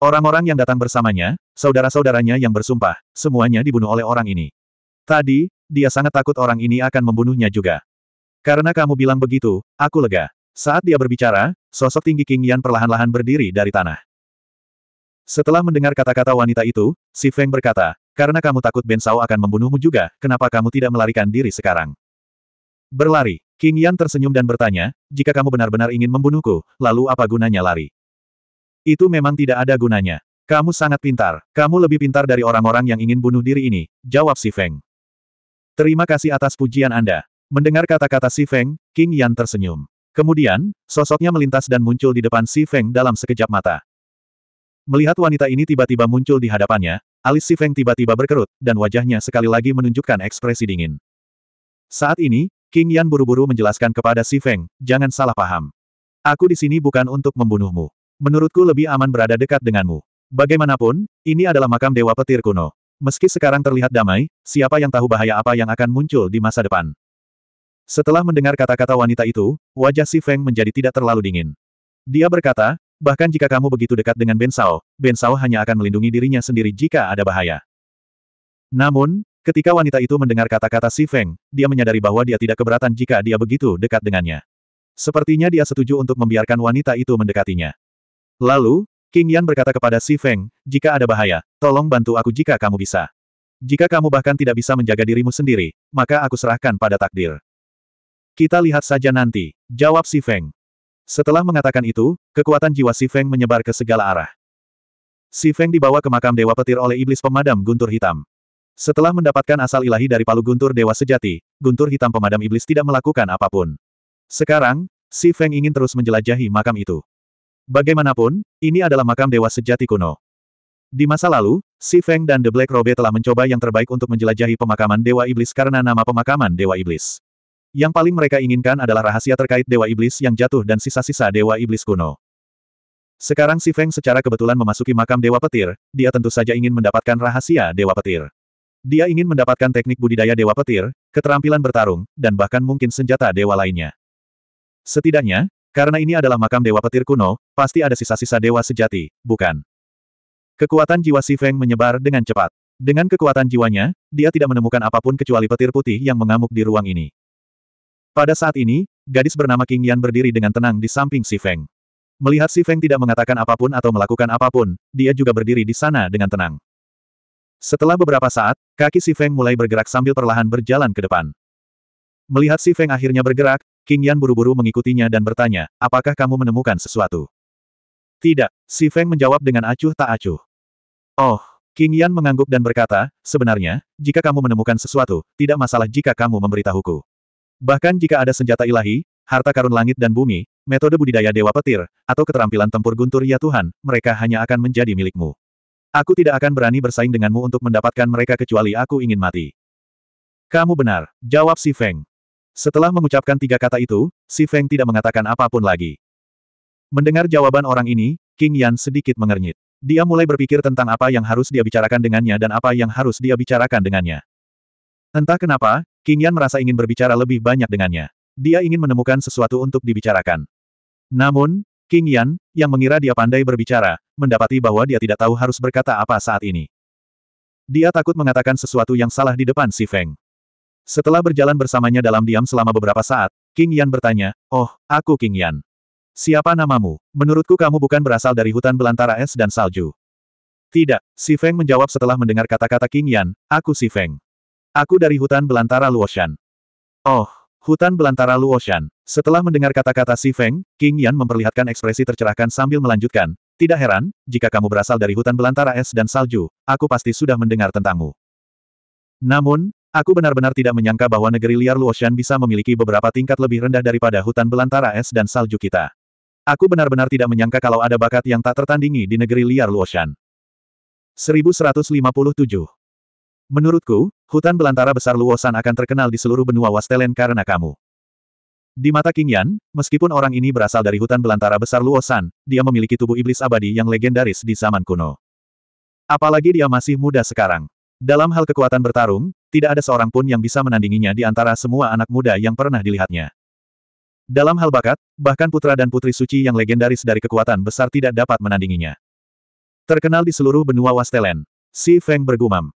Orang-orang yang datang bersamanya, saudara-saudaranya yang bersumpah, semuanya dibunuh oleh orang ini. Tadi, dia sangat takut orang ini akan membunuhnya juga. Karena kamu bilang begitu, aku lega. Saat dia berbicara, sosok tinggi King Yan perlahan-lahan berdiri dari tanah. Setelah mendengar kata-kata wanita itu, Si Feng berkata, karena kamu takut Ben Sao akan membunuhmu juga, kenapa kamu tidak melarikan diri sekarang? Berlari. King Yan tersenyum dan bertanya, jika kamu benar-benar ingin membunuhku, lalu apa gunanya lari? Itu memang tidak ada gunanya. Kamu sangat pintar. Kamu lebih pintar dari orang-orang yang ingin bunuh diri ini, jawab Si Feng. Terima kasih atas pujian Anda. Mendengar kata-kata Si Feng, King Yan tersenyum. Kemudian, sosoknya melintas dan muncul di depan Si Feng dalam sekejap mata. Melihat wanita ini tiba-tiba muncul di hadapannya, alis Si Feng tiba-tiba berkerut, dan wajahnya sekali lagi menunjukkan ekspresi dingin. Saat ini, King Yan buru-buru menjelaskan kepada Si Feng, jangan salah paham. Aku di sini bukan untuk membunuhmu. Menurutku lebih aman berada dekat denganmu. Bagaimanapun, ini adalah makam dewa petir kuno. Meski sekarang terlihat damai, siapa yang tahu bahaya apa yang akan muncul di masa depan. Setelah mendengar kata-kata wanita itu, wajah Si Feng menjadi tidak terlalu dingin. Dia berkata, bahkan jika kamu begitu dekat dengan Ben Sao, Ben Sao hanya akan melindungi dirinya sendiri jika ada bahaya. Namun, ketika wanita itu mendengar kata-kata Si Feng, dia menyadari bahwa dia tidak keberatan jika dia begitu dekat dengannya. Sepertinya dia setuju untuk membiarkan wanita itu mendekatinya. Lalu, King Yan berkata kepada Si Feng, jika ada bahaya, tolong bantu aku jika kamu bisa. Jika kamu bahkan tidak bisa menjaga dirimu sendiri, maka aku serahkan pada takdir. Kita lihat saja nanti, jawab si Feng. Setelah mengatakan itu, kekuatan jiwa si Feng menyebar ke segala arah. Si Feng dibawa ke makam Dewa Petir oleh Iblis Pemadam Guntur Hitam. Setelah mendapatkan asal ilahi dari palu Guntur Dewa Sejati, Guntur Hitam Pemadam Iblis tidak melakukan apapun. Sekarang, si Feng ingin terus menjelajahi makam itu. Bagaimanapun, ini adalah makam Dewa Sejati kuno. Di masa lalu, si Feng dan The Black Robe telah mencoba yang terbaik untuk menjelajahi pemakaman Dewa Iblis karena nama pemakaman Dewa Iblis. Yang paling mereka inginkan adalah rahasia terkait Dewa Iblis yang jatuh dan sisa-sisa Dewa Iblis kuno. Sekarang Si Feng secara kebetulan memasuki makam Dewa Petir, dia tentu saja ingin mendapatkan rahasia Dewa Petir. Dia ingin mendapatkan teknik budidaya Dewa Petir, keterampilan bertarung, dan bahkan mungkin senjata Dewa lainnya. Setidaknya, karena ini adalah makam Dewa Petir kuno, pasti ada sisa-sisa Dewa sejati, bukan? Kekuatan jiwa Si Feng menyebar dengan cepat. Dengan kekuatan jiwanya, dia tidak menemukan apapun kecuali petir putih yang mengamuk di ruang ini. Pada saat ini, gadis bernama King Yan berdiri dengan tenang di samping Si Feng. Melihat Si Feng tidak mengatakan apapun atau melakukan apapun, dia juga berdiri di sana dengan tenang. Setelah beberapa saat, kaki Si Feng mulai bergerak sambil perlahan berjalan ke depan. Melihat Si Feng akhirnya bergerak, King Yan buru-buru mengikutinya dan bertanya, apakah kamu menemukan sesuatu? Tidak, Si Feng menjawab dengan acuh tak acuh. Oh, King Yan mengangguk dan berkata, sebenarnya, jika kamu menemukan sesuatu, tidak masalah jika kamu memberitahuku. Bahkan jika ada senjata ilahi, harta karun langit dan bumi, metode budidaya dewa petir, atau keterampilan tempur guntur ya Tuhan, mereka hanya akan menjadi milikmu. Aku tidak akan berani bersaing denganmu untuk mendapatkan mereka kecuali aku ingin mati. Kamu benar, jawab si Feng. Setelah mengucapkan tiga kata itu, si Feng tidak mengatakan apapun lagi. Mendengar jawaban orang ini, King Yan sedikit mengernyit. Dia mulai berpikir tentang apa yang harus dia bicarakan dengannya dan apa yang harus dia bicarakan dengannya. Entah kenapa, King Yan merasa ingin berbicara lebih banyak dengannya. Dia ingin menemukan sesuatu untuk dibicarakan. Namun, King Yan, yang mengira dia pandai berbicara, mendapati bahwa dia tidak tahu harus berkata apa saat ini. Dia takut mengatakan sesuatu yang salah di depan si Feng. Setelah berjalan bersamanya dalam diam selama beberapa saat, King Yan bertanya, Oh, aku King Yan. Siapa namamu? Menurutku kamu bukan berasal dari hutan belantara es dan salju. Tidak, si Feng menjawab setelah mendengar kata-kata King Yan, aku si Feng. Aku dari hutan belantara Luoshan. Oh, hutan belantara Luoshan. Setelah mendengar kata-kata Si Feng, King Yan memperlihatkan ekspresi tercerahkan sambil melanjutkan, tidak heran, jika kamu berasal dari hutan belantara es dan salju, aku pasti sudah mendengar tentangmu. Namun, aku benar-benar tidak menyangka bahwa negeri liar Luoshan bisa memiliki beberapa tingkat lebih rendah daripada hutan belantara es dan salju kita. Aku benar-benar tidak menyangka kalau ada bakat yang tak tertandingi di negeri liar Luoshan. 1157 Menurutku, Hutan belantara besar Luosan akan terkenal di seluruh benua Wastelen karena kamu. Di mata King Yan, meskipun orang ini berasal dari hutan belantara besar Luosan, dia memiliki tubuh iblis abadi yang legendaris di zaman kuno. Apalagi dia masih muda sekarang. Dalam hal kekuatan bertarung, tidak ada seorang pun yang bisa menandinginya di antara semua anak muda yang pernah dilihatnya. Dalam hal bakat, bahkan putra dan putri suci yang legendaris dari kekuatan besar tidak dapat menandinginya. Terkenal di seluruh benua Wastelen, Si Feng bergumam.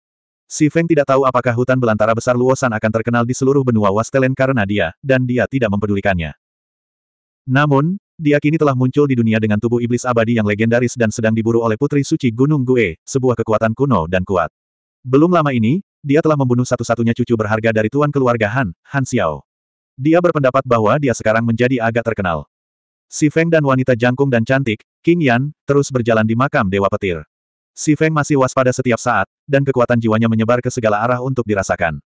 Si Feng tidak tahu apakah hutan belantara besar Luosan akan terkenal di seluruh benua Wastelen karena dia, dan dia tidak mempedulikannya. Namun, dia kini telah muncul di dunia dengan tubuh iblis abadi yang legendaris dan sedang diburu oleh Putri Suci Gunung Gue, sebuah kekuatan kuno dan kuat. Belum lama ini, dia telah membunuh satu-satunya cucu berharga dari tuan keluarga Han, Han Xiao. Dia berpendapat bahwa dia sekarang menjadi agak terkenal. Si Feng dan wanita jangkung dan cantik, King Yan, terus berjalan di makam Dewa Petir. Si Feng masih waspada setiap saat, dan kekuatan jiwanya menyebar ke segala arah untuk dirasakan.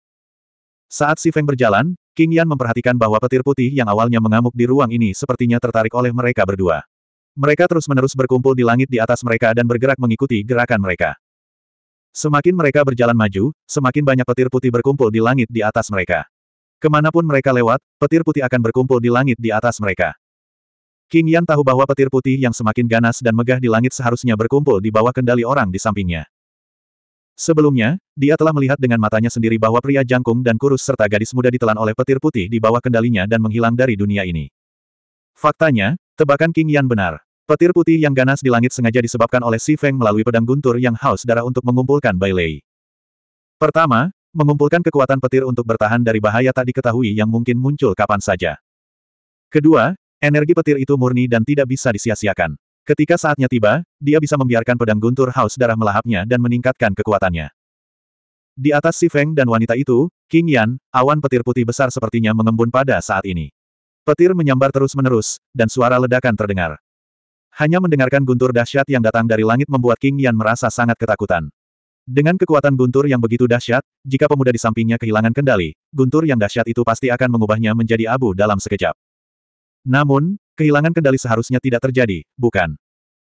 Saat Si Feng berjalan, King Yan memperhatikan bahwa petir putih yang awalnya mengamuk di ruang ini sepertinya tertarik oleh mereka berdua. Mereka terus-menerus berkumpul di langit di atas mereka dan bergerak mengikuti gerakan mereka. Semakin mereka berjalan maju, semakin banyak petir putih berkumpul di langit di atas mereka. Kemanapun mereka lewat, petir putih akan berkumpul di langit di atas mereka. King Yan tahu bahwa petir putih yang semakin ganas dan megah di langit seharusnya berkumpul di bawah kendali orang di sampingnya. Sebelumnya, dia telah melihat dengan matanya sendiri bahwa pria jangkung dan kurus serta gadis muda ditelan oleh petir putih di bawah kendalinya dan menghilang dari dunia ini. Faktanya, tebakan King Yan benar. Petir putih yang ganas di langit sengaja disebabkan oleh Si Feng melalui pedang guntur yang haus darah untuk mengumpulkan Bai Lei. Pertama, mengumpulkan kekuatan petir untuk bertahan dari bahaya tak diketahui yang mungkin muncul kapan saja. Kedua, Energi petir itu murni dan tidak bisa disia-siakan. Ketika saatnya tiba, dia bisa membiarkan pedang guntur haus darah melahapnya dan meningkatkan kekuatannya. Di atas si Feng dan wanita itu, King Yan, awan petir putih besar sepertinya mengembun pada saat ini. Petir menyambar terus-menerus, dan suara ledakan terdengar. Hanya mendengarkan guntur dahsyat yang datang dari langit membuat King Yan merasa sangat ketakutan. Dengan kekuatan guntur yang begitu dahsyat, jika pemuda di sampingnya kehilangan kendali, guntur yang dahsyat itu pasti akan mengubahnya menjadi abu dalam sekejap. Namun, kehilangan kendali seharusnya tidak terjadi, bukan?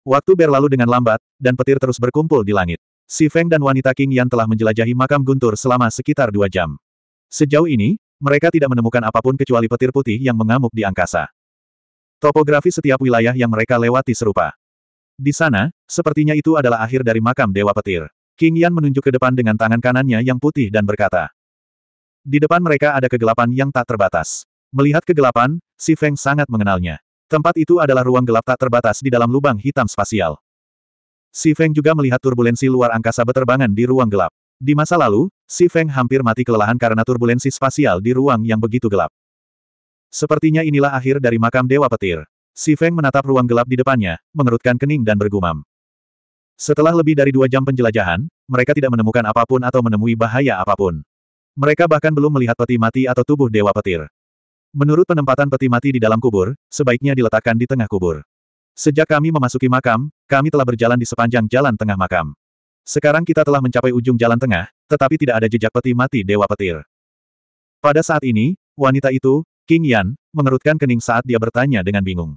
Waktu berlalu dengan lambat, dan petir terus berkumpul di langit. Si Feng dan wanita King Yan telah menjelajahi makam Guntur selama sekitar dua jam. Sejauh ini, mereka tidak menemukan apapun kecuali petir putih yang mengamuk di angkasa. Topografi setiap wilayah yang mereka lewati serupa. Di sana, sepertinya itu adalah akhir dari makam Dewa Petir. King Yan menunjuk ke depan dengan tangan kanannya yang putih dan berkata. Di depan mereka ada kegelapan yang tak terbatas. Melihat kegelapan, si Feng sangat mengenalnya. Tempat itu adalah ruang gelap tak terbatas di dalam lubang hitam spasial. Si Feng juga melihat turbulensi luar angkasa beterbangan di ruang gelap. Di masa lalu, si Feng hampir mati kelelahan karena turbulensi spasial di ruang yang begitu gelap. Sepertinya inilah akhir dari makam Dewa Petir. Si Feng menatap ruang gelap di depannya, mengerutkan kening dan bergumam. Setelah lebih dari dua jam penjelajahan, mereka tidak menemukan apapun atau menemui bahaya apapun. Mereka bahkan belum melihat peti mati atau tubuh Dewa Petir. Menurut penempatan peti mati di dalam kubur, sebaiknya diletakkan di tengah kubur. Sejak kami memasuki makam, kami telah berjalan di sepanjang jalan tengah makam. Sekarang kita telah mencapai ujung jalan tengah, tetapi tidak ada jejak peti mati Dewa Petir. Pada saat ini, wanita itu, King Yan, mengerutkan kening saat dia bertanya dengan bingung.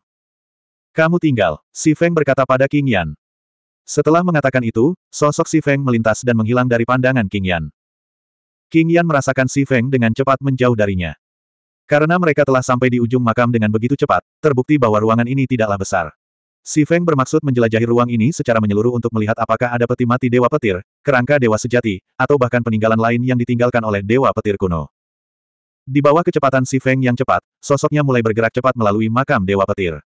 Kamu tinggal, Si Feng berkata pada King Yan. Setelah mengatakan itu, sosok Si Feng melintas dan menghilang dari pandangan King Yan. King Yan merasakan Si Feng dengan cepat menjauh darinya. Karena mereka telah sampai di ujung makam dengan begitu cepat, terbukti bahwa ruangan ini tidaklah besar. Si Feng bermaksud menjelajahi ruang ini secara menyeluruh untuk melihat apakah ada peti mati Dewa Petir, kerangka Dewa Sejati, atau bahkan peninggalan lain yang ditinggalkan oleh Dewa Petir kuno. Di bawah kecepatan Si Feng yang cepat, sosoknya mulai bergerak cepat melalui makam Dewa Petir.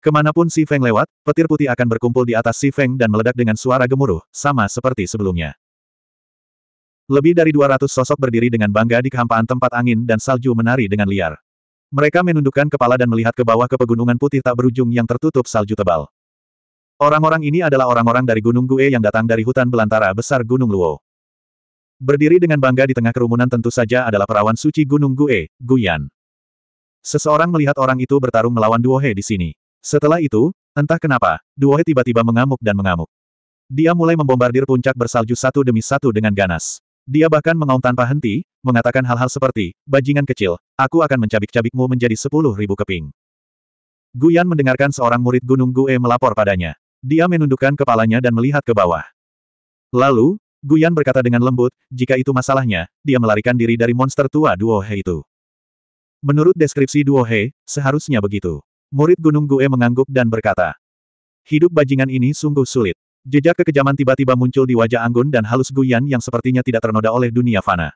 Kemanapun Si Feng lewat, petir putih akan berkumpul di atas Si Feng dan meledak dengan suara gemuruh, sama seperti sebelumnya. Lebih dari 200 sosok berdiri dengan bangga di kehampaan tempat angin dan salju menari dengan liar. Mereka menundukkan kepala dan melihat ke bawah ke pegunungan putih tak berujung yang tertutup salju tebal. Orang-orang ini adalah orang-orang dari Gunung Gue yang datang dari hutan belantara besar Gunung Luo. Berdiri dengan bangga di tengah kerumunan tentu saja adalah perawan suci Gunung Gue, Guyan. Seseorang melihat orang itu bertarung melawan Duo He di sini. Setelah itu, entah kenapa, Duo He tiba-tiba mengamuk dan mengamuk. Dia mulai membombardir puncak bersalju satu demi satu dengan ganas. Dia bahkan mengaum tanpa henti, mengatakan hal-hal seperti, bajingan kecil, aku akan mencabik-cabikmu menjadi sepuluh ribu keping. Guyan mendengarkan seorang murid gunung Gue melapor padanya. Dia menundukkan kepalanya dan melihat ke bawah. Lalu, Guyan berkata dengan lembut, jika itu masalahnya, dia melarikan diri dari monster tua Duo He itu. Menurut deskripsi Duo He, seharusnya begitu. Murid gunung Gue mengangguk dan berkata, Hidup bajingan ini sungguh sulit. Jejak kekejaman tiba-tiba muncul di wajah Anggun dan halus Guyan yang sepertinya tidak ternoda oleh dunia fana.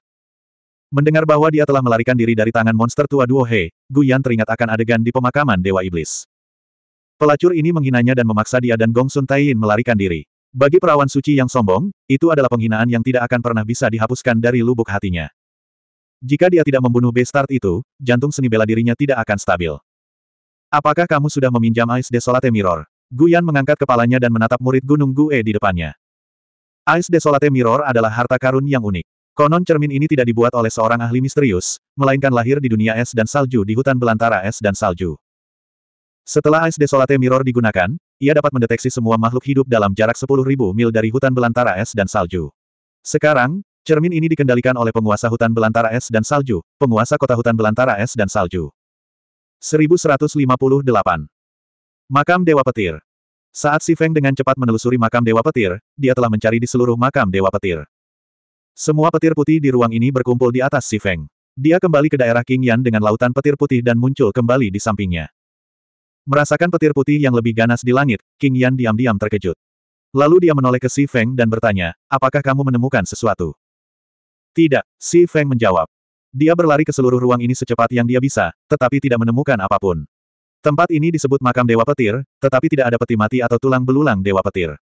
Mendengar bahwa dia telah melarikan diri dari tangan monster tua Duo He, Guyan teringat akan adegan di pemakaman Dewa Iblis. Pelacur ini menghinanya dan memaksa dia dan Gong Sun Taiyin melarikan diri. Bagi perawan suci yang sombong, itu adalah penghinaan yang tidak akan pernah bisa dihapuskan dari lubuk hatinya. Jika dia tidak membunuh Bestart itu, jantung seni bela dirinya tidak akan stabil. Apakah kamu sudah meminjam Ice Desolate Mirror? Guyan mengangkat kepalanya dan menatap murid Gunung Gue di depannya. Ais Desolate Mirror adalah harta karun yang unik. Konon cermin ini tidak dibuat oleh seorang ahli misterius, melainkan lahir di dunia es dan salju di hutan belantara es dan salju. Setelah Ais Desolate Mirror digunakan, ia dapat mendeteksi semua makhluk hidup dalam jarak 10.000 mil dari hutan belantara es dan salju. Sekarang, cermin ini dikendalikan oleh penguasa hutan belantara es dan salju, penguasa kota hutan belantara es dan salju. 1158 Makam Dewa Petir. Saat Si Feng dengan cepat menelusuri makam Dewa Petir, dia telah mencari di seluruh makam Dewa Petir. Semua petir putih di ruang ini berkumpul di atas Si Feng. Dia kembali ke daerah King Yan dengan lautan petir putih dan muncul kembali di sampingnya. Merasakan petir putih yang lebih ganas di langit, King Yan diam-diam terkejut. Lalu dia menoleh ke Si Feng dan bertanya, apakah kamu menemukan sesuatu? Tidak, Si Feng menjawab. Dia berlari ke seluruh ruang ini secepat yang dia bisa, tetapi tidak menemukan apapun. Tempat ini disebut makam Dewa Petir, tetapi tidak ada peti mati atau tulang belulang Dewa Petir.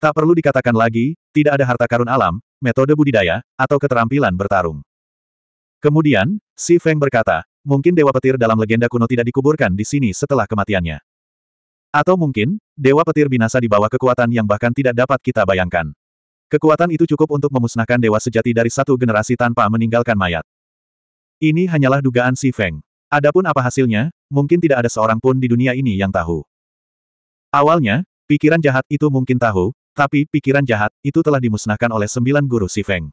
Tak perlu dikatakan lagi, tidak ada harta karun alam, metode budidaya, atau keterampilan bertarung. Kemudian, Si Feng berkata, mungkin Dewa Petir dalam legenda kuno tidak dikuburkan di sini setelah kematiannya. Atau mungkin, Dewa Petir binasa di bawah kekuatan yang bahkan tidak dapat kita bayangkan. Kekuatan itu cukup untuk memusnahkan dewa sejati dari satu generasi tanpa meninggalkan mayat. Ini hanyalah dugaan Si Feng. Adapun apa hasilnya, mungkin tidak ada seorang pun di dunia ini yang tahu. Awalnya, pikiran jahat itu mungkin tahu, tapi pikiran jahat itu telah dimusnahkan oleh sembilan guru Si Feng.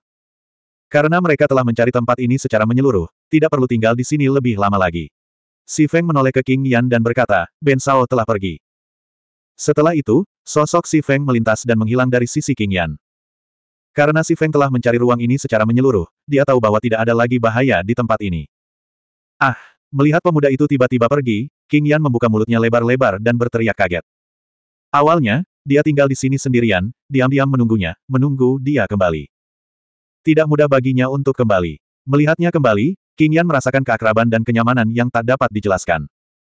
Karena mereka telah mencari tempat ini secara menyeluruh, tidak perlu tinggal di sini lebih lama lagi. Si Feng menoleh ke King Yan dan berkata, Ben Sao telah pergi. Setelah itu, sosok Si Feng melintas dan menghilang dari sisi King Yan. Karena Si Feng telah mencari ruang ini secara menyeluruh, dia tahu bahwa tidak ada lagi bahaya di tempat ini. Ah, Melihat pemuda itu tiba-tiba pergi, King Yan membuka mulutnya lebar-lebar dan berteriak kaget. Awalnya, dia tinggal di sini sendirian, diam-diam menunggunya, menunggu dia kembali. Tidak mudah baginya untuk kembali. Melihatnya kembali, King Yan merasakan keakraban dan kenyamanan yang tak dapat dijelaskan.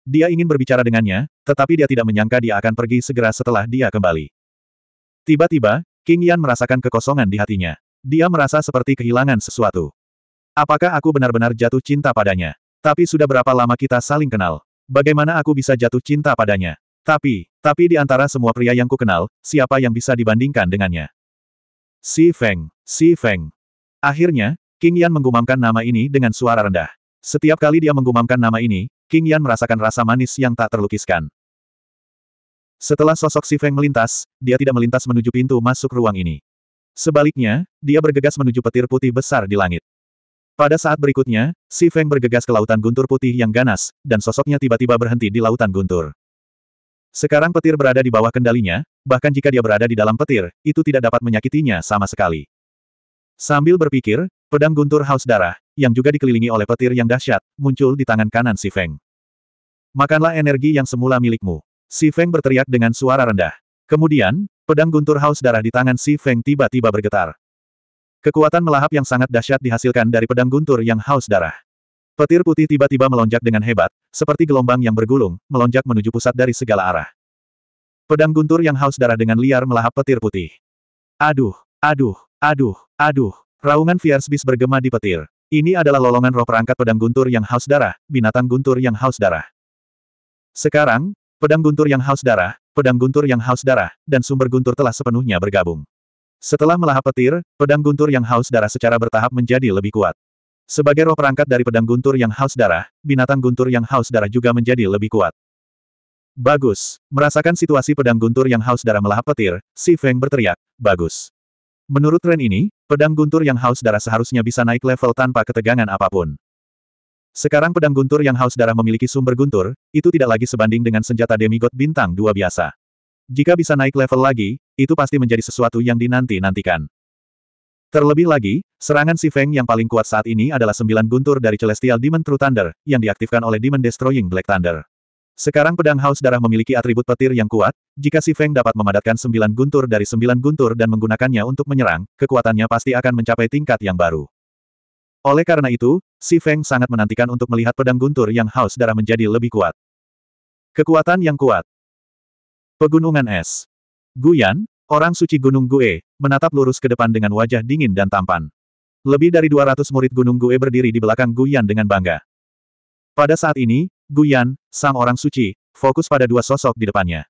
Dia ingin berbicara dengannya, tetapi dia tidak menyangka dia akan pergi segera setelah dia kembali. Tiba-tiba, King Yan merasakan kekosongan di hatinya. Dia merasa seperti kehilangan sesuatu. Apakah aku benar-benar jatuh cinta padanya? Tapi sudah berapa lama kita saling kenal? Bagaimana aku bisa jatuh cinta padanya? Tapi, tapi di antara semua pria yang kukenal, siapa yang bisa dibandingkan dengannya? Si Feng, Si Feng. Akhirnya, King Yan menggumamkan nama ini dengan suara rendah. Setiap kali dia menggumamkan nama ini, King Yan merasakan rasa manis yang tak terlukiskan. Setelah sosok Si Feng melintas, dia tidak melintas menuju pintu masuk ruang ini. Sebaliknya, dia bergegas menuju petir putih besar di langit. Pada saat berikutnya, Si Feng bergegas ke lautan guntur putih yang ganas, dan sosoknya tiba-tiba berhenti di lautan guntur. Sekarang petir berada di bawah kendalinya, bahkan jika dia berada di dalam petir, itu tidak dapat menyakitinya sama sekali. Sambil berpikir, pedang guntur haus darah, yang juga dikelilingi oleh petir yang dahsyat, muncul di tangan kanan Si Feng. Makanlah energi yang semula milikmu. Si Feng berteriak dengan suara rendah. Kemudian, pedang guntur haus darah di tangan Si Feng tiba-tiba bergetar. Kekuatan melahap yang sangat dahsyat dihasilkan dari pedang guntur yang haus darah. Petir putih tiba-tiba melonjak dengan hebat, seperti gelombang yang bergulung, melonjak menuju pusat dari segala arah. Pedang guntur yang haus darah dengan liar melahap petir putih. Aduh, aduh, aduh, aduh, raungan Fiersbis bergema di petir. Ini adalah lolongan roh perangkat pedang guntur yang haus darah, binatang guntur yang haus darah. Sekarang, pedang guntur yang haus darah, pedang guntur yang haus darah, dan sumber guntur telah sepenuhnya bergabung. Setelah melahap petir, pedang guntur yang haus darah secara bertahap menjadi lebih kuat. Sebagai roh perangkat dari pedang guntur yang haus darah, binatang guntur yang haus darah juga menjadi lebih kuat. Bagus. Merasakan situasi pedang guntur yang haus darah melahap petir, Si Feng berteriak, bagus. Menurut tren ini, pedang guntur yang haus darah seharusnya bisa naik level tanpa ketegangan apapun. Sekarang pedang guntur yang haus darah memiliki sumber guntur, itu tidak lagi sebanding dengan senjata demigod bintang dua biasa. Jika bisa naik level lagi, itu pasti menjadi sesuatu yang dinanti-nantikan. Terlebih lagi, serangan si Feng yang paling kuat saat ini adalah sembilan guntur dari Celestial Demon True Thunder, yang diaktifkan oleh Demon Destroying Black Thunder. Sekarang pedang haus darah memiliki atribut petir yang kuat, jika si Feng dapat memadatkan sembilan guntur dari sembilan guntur dan menggunakannya untuk menyerang, kekuatannya pasti akan mencapai tingkat yang baru. Oleh karena itu, si Feng sangat menantikan untuk melihat pedang guntur yang haus darah menjadi lebih kuat. Kekuatan yang kuat. Pegunungan es. Guyan, orang suci Gunung Gue, menatap lurus ke depan dengan wajah dingin dan tampan. Lebih dari 200 murid Gunung Gue berdiri di belakang Guyan dengan bangga. Pada saat ini, Guyan, sang orang suci, fokus pada dua sosok di depannya.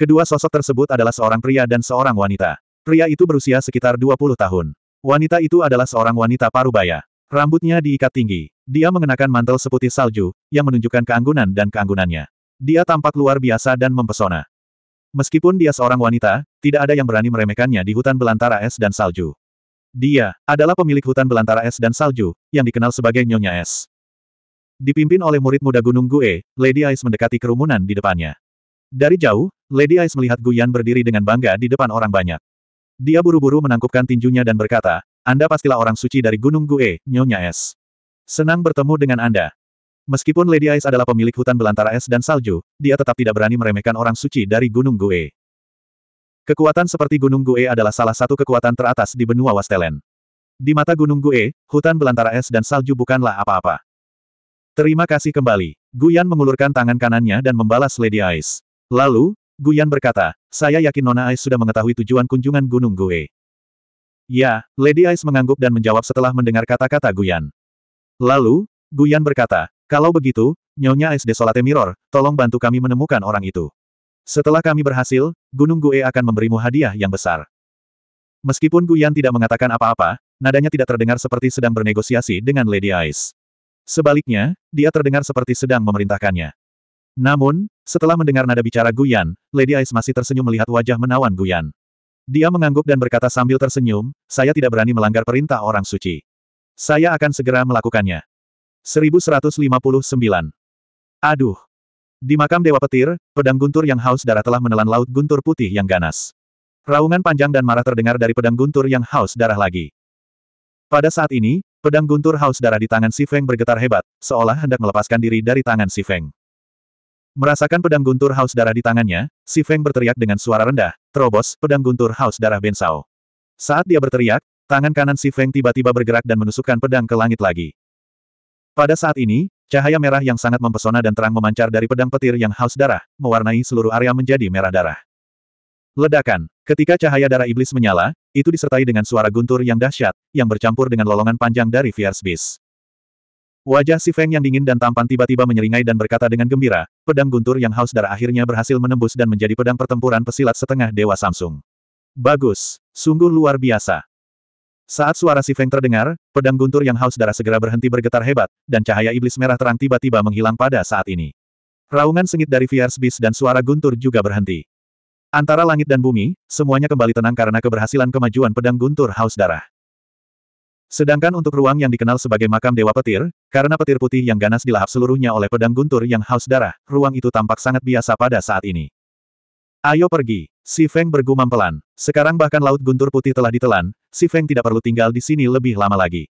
Kedua sosok tersebut adalah seorang pria dan seorang wanita. Pria itu berusia sekitar 20 tahun. Wanita itu adalah seorang wanita parubaya. Rambutnya diikat tinggi. Dia mengenakan mantel seputih salju, yang menunjukkan keanggunan dan keanggunannya. Dia tampak luar biasa dan mempesona. Meskipun dia seorang wanita, tidak ada yang berani meremehkannya di hutan belantara es dan salju. Dia adalah pemilik hutan belantara es dan salju, yang dikenal sebagai Nyonya Es. Dipimpin oleh murid muda Gunung Gue, Lady Ice mendekati kerumunan di depannya. Dari jauh, Lady Ice melihat Guyan berdiri dengan bangga di depan orang banyak. Dia buru-buru menangkupkan tinjunya dan berkata, Anda pastilah orang suci dari Gunung Gue, Nyonya Es. Senang bertemu dengan Anda. Meskipun Lady Ice adalah pemilik hutan belantara es dan salju, dia tetap tidak berani meremehkan orang suci dari Gunung Gue. Kekuatan seperti Gunung Gue adalah salah satu kekuatan teratas di benua Wastelen. Di mata Gunung Gue, hutan belantara es dan salju bukanlah apa-apa. Terima kasih kembali. Guyan mengulurkan tangan kanannya dan membalas Lady Ice. Lalu, Guyan berkata, saya yakin Nona Ice sudah mengetahui tujuan kunjungan Gunung Gue. Ya, Lady Ice mengangguk dan menjawab setelah mendengar kata-kata Guyan. Lalu, Guyan berkata, kalau begitu, Nyonya Es Desolate Mirror, tolong bantu kami menemukan orang itu. Setelah kami berhasil, Gunung Gue akan memberimu hadiah yang besar. Meskipun Guyan tidak mengatakan apa-apa, nadanya tidak terdengar seperti sedang bernegosiasi dengan Lady Ice. Sebaliknya, dia terdengar seperti sedang memerintahkannya. Namun, setelah mendengar nada bicara Guyan, Lady Ice masih tersenyum melihat wajah menawan Guyan. Dia mengangguk dan berkata sambil tersenyum, saya tidak berani melanggar perintah orang suci. Saya akan segera melakukannya. 1159. Aduh! Di makam Dewa Petir, pedang guntur yang haus darah telah menelan laut guntur putih yang ganas. Raungan panjang dan marah terdengar dari pedang guntur yang haus darah lagi. Pada saat ini, pedang guntur haus darah di tangan Si Feng bergetar hebat, seolah hendak melepaskan diri dari tangan Si Feng. Merasakan pedang guntur haus darah di tangannya, Si Feng berteriak dengan suara rendah, terobos pedang guntur haus darah Bensao. Saat dia berteriak, tangan kanan Si Feng tiba-tiba bergerak dan menusukkan pedang ke langit lagi. Pada saat ini, cahaya merah yang sangat mempesona dan terang memancar dari pedang petir yang haus darah, mewarnai seluruh area menjadi merah darah. Ledakan. Ketika cahaya darah iblis menyala, itu disertai dengan suara guntur yang dahsyat, yang bercampur dengan lolongan panjang dari Fierce Beast. Wajah si Feng yang dingin dan tampan tiba-tiba menyeringai dan berkata dengan gembira, pedang guntur yang haus darah akhirnya berhasil menembus dan menjadi pedang pertempuran pesilat setengah Dewa Samsung. Bagus, sungguh luar biasa. Saat suara si Feng terdengar, pedang guntur yang haus darah segera berhenti bergetar hebat, dan cahaya iblis merah terang tiba-tiba menghilang pada saat ini. Raungan sengit dari Fierce Beast dan suara guntur juga berhenti. Antara langit dan bumi, semuanya kembali tenang karena keberhasilan kemajuan pedang guntur haus darah. Sedangkan untuk ruang yang dikenal sebagai makam Dewa Petir, karena petir putih yang ganas dilahap seluruhnya oleh pedang guntur yang haus darah, ruang itu tampak sangat biasa pada saat ini. Ayo pergi. Si Feng bergumam pelan. Sekarang bahkan laut guntur putih telah ditelan, si Feng tidak perlu tinggal di sini lebih lama lagi.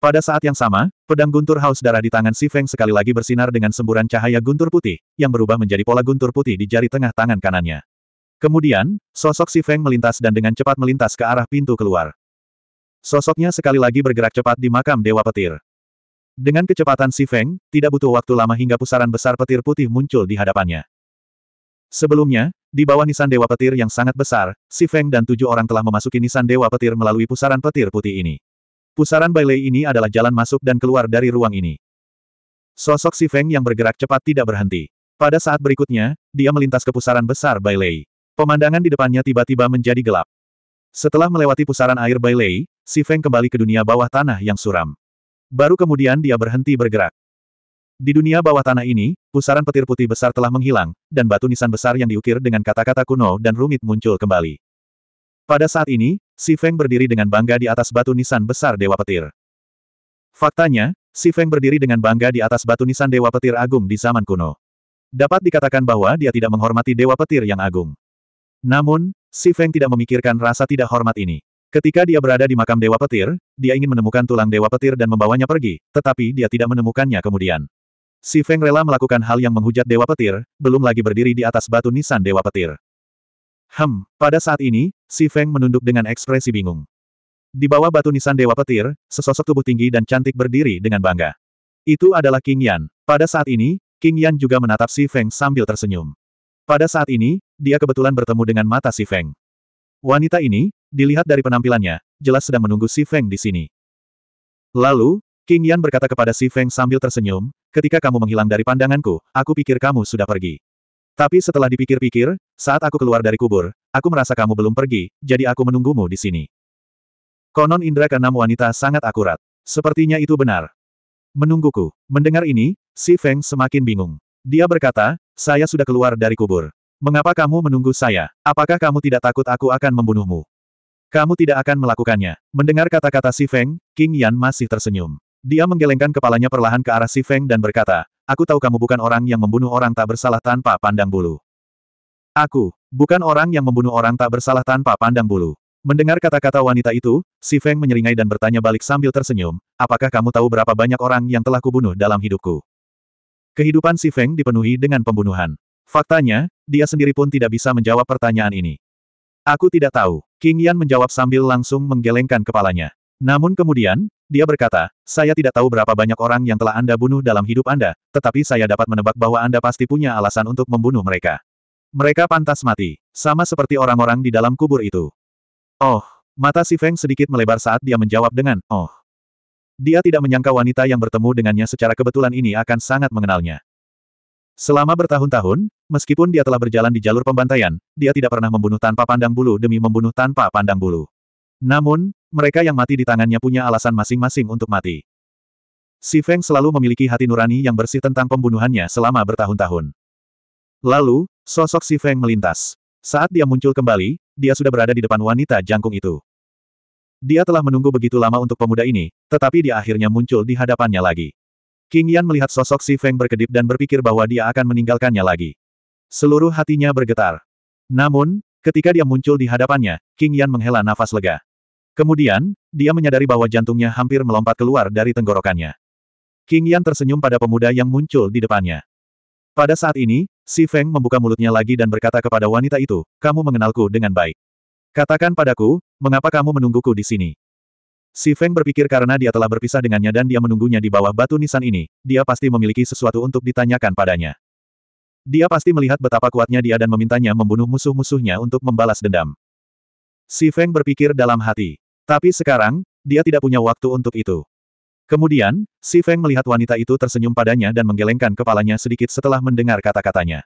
Pada saat yang sama, pedang guntur haus darah di tangan Si Feng sekali lagi bersinar dengan semburan cahaya guntur putih, yang berubah menjadi pola guntur putih di jari tengah tangan kanannya. Kemudian, sosok Si Feng melintas dan dengan cepat melintas ke arah pintu keluar. Sosoknya sekali lagi bergerak cepat di makam Dewa Petir. Dengan kecepatan Si Feng, tidak butuh waktu lama hingga pusaran besar petir putih muncul di hadapannya. Sebelumnya, di bawah nisan Dewa Petir yang sangat besar, Si Feng dan tujuh orang telah memasuki nisan Dewa Petir melalui pusaran petir putih ini. Pusaran Bailey ini adalah jalan masuk dan keluar dari ruang ini. Sosok Si Feng yang bergerak cepat tidak berhenti. Pada saat berikutnya, dia melintas ke pusaran besar Bailey. Pemandangan di depannya tiba-tiba menjadi gelap. Setelah melewati pusaran air Bailey, Si Feng kembali ke dunia bawah tanah yang suram. Baru kemudian dia berhenti bergerak. Di dunia bawah tanah ini, pusaran petir putih besar telah menghilang, dan batu nisan besar yang diukir dengan kata-kata kuno dan rumit muncul kembali. Pada saat ini, Si Feng berdiri dengan bangga di atas batu nisan besar Dewa Petir. Faktanya, Si Feng berdiri dengan bangga di atas batu nisan Dewa Petir Agung di zaman kuno. Dapat dikatakan bahwa dia tidak menghormati Dewa Petir yang agung. Namun, Si Feng tidak memikirkan rasa tidak hormat ini. Ketika dia berada di makam Dewa Petir, dia ingin menemukan tulang Dewa Petir dan membawanya pergi, tetapi dia tidak menemukannya kemudian. Si Feng rela melakukan hal yang menghujat Dewa Petir, belum lagi berdiri di atas batu nisan Dewa Petir. Hem, pada saat ini, Si Feng menunduk dengan ekspresi bingung. Di bawah batu nisan Dewa Petir, sesosok tubuh tinggi dan cantik berdiri dengan bangga. Itu adalah King Yan. Pada saat ini, King Yan juga menatap Si Feng sambil tersenyum. Pada saat ini, dia kebetulan bertemu dengan mata Si Feng. Wanita ini, dilihat dari penampilannya, jelas sedang menunggu Si Feng di sini. Lalu, King Yan berkata kepada Si Feng sambil tersenyum, ketika kamu menghilang dari pandanganku, aku pikir kamu sudah pergi. Tapi setelah dipikir-pikir, saat aku keluar dari kubur, aku merasa kamu belum pergi, jadi aku menunggumu di sini. Konon indera keenam wanita sangat akurat. Sepertinya itu benar. Menungguku. Mendengar ini, si Feng semakin bingung. Dia berkata, saya sudah keluar dari kubur. Mengapa kamu menunggu saya? Apakah kamu tidak takut aku akan membunuhmu? Kamu tidak akan melakukannya. Mendengar kata-kata si Feng, King Yan masih tersenyum. Dia menggelengkan kepalanya perlahan ke arah Si Feng dan berkata, Aku tahu kamu bukan orang yang membunuh orang tak bersalah tanpa pandang bulu. Aku, bukan orang yang membunuh orang tak bersalah tanpa pandang bulu. Mendengar kata-kata wanita itu, Si Feng menyeringai dan bertanya balik sambil tersenyum, apakah kamu tahu berapa banyak orang yang telah kubunuh dalam hidupku? Kehidupan Si Feng dipenuhi dengan pembunuhan. Faktanya, dia sendiri pun tidak bisa menjawab pertanyaan ini. Aku tidak tahu. King Yan menjawab sambil langsung menggelengkan kepalanya. Namun kemudian, dia berkata, saya tidak tahu berapa banyak orang yang telah Anda bunuh dalam hidup Anda, tetapi saya dapat menebak bahwa Anda pasti punya alasan untuk membunuh mereka. Mereka pantas mati, sama seperti orang-orang di dalam kubur itu. Oh, mata si Feng sedikit melebar saat dia menjawab dengan, oh. Dia tidak menyangka wanita yang bertemu dengannya secara kebetulan ini akan sangat mengenalnya. Selama bertahun-tahun, meskipun dia telah berjalan di jalur pembantaian, dia tidak pernah membunuh tanpa pandang bulu demi membunuh tanpa pandang bulu. Namun, mereka yang mati di tangannya punya alasan masing-masing untuk mati. Si Feng selalu memiliki hati nurani yang bersih tentang pembunuhannya selama bertahun-tahun. Lalu, sosok Si Feng melintas. Saat dia muncul kembali, dia sudah berada di depan wanita jangkung itu. Dia telah menunggu begitu lama untuk pemuda ini, tetapi dia akhirnya muncul di hadapannya lagi. King Yan melihat sosok Si Feng berkedip dan berpikir bahwa dia akan meninggalkannya lagi. Seluruh hatinya bergetar. Namun, ketika dia muncul di hadapannya, King Yan menghela nafas lega. Kemudian, dia menyadari bahwa jantungnya hampir melompat keluar dari tenggorokannya. King Yan tersenyum pada pemuda yang muncul di depannya. Pada saat ini, Si Feng membuka mulutnya lagi dan berkata kepada wanita itu, kamu mengenalku dengan baik. Katakan padaku, mengapa kamu menungguku di sini? Si Feng berpikir karena dia telah berpisah dengannya dan dia menunggunya di bawah batu nisan ini, dia pasti memiliki sesuatu untuk ditanyakan padanya. Dia pasti melihat betapa kuatnya dia dan memintanya membunuh musuh-musuhnya untuk membalas dendam. Si Feng berpikir dalam hati. Tapi sekarang, dia tidak punya waktu untuk itu. Kemudian, Si Feng melihat wanita itu tersenyum padanya dan menggelengkan kepalanya sedikit setelah mendengar kata-katanya.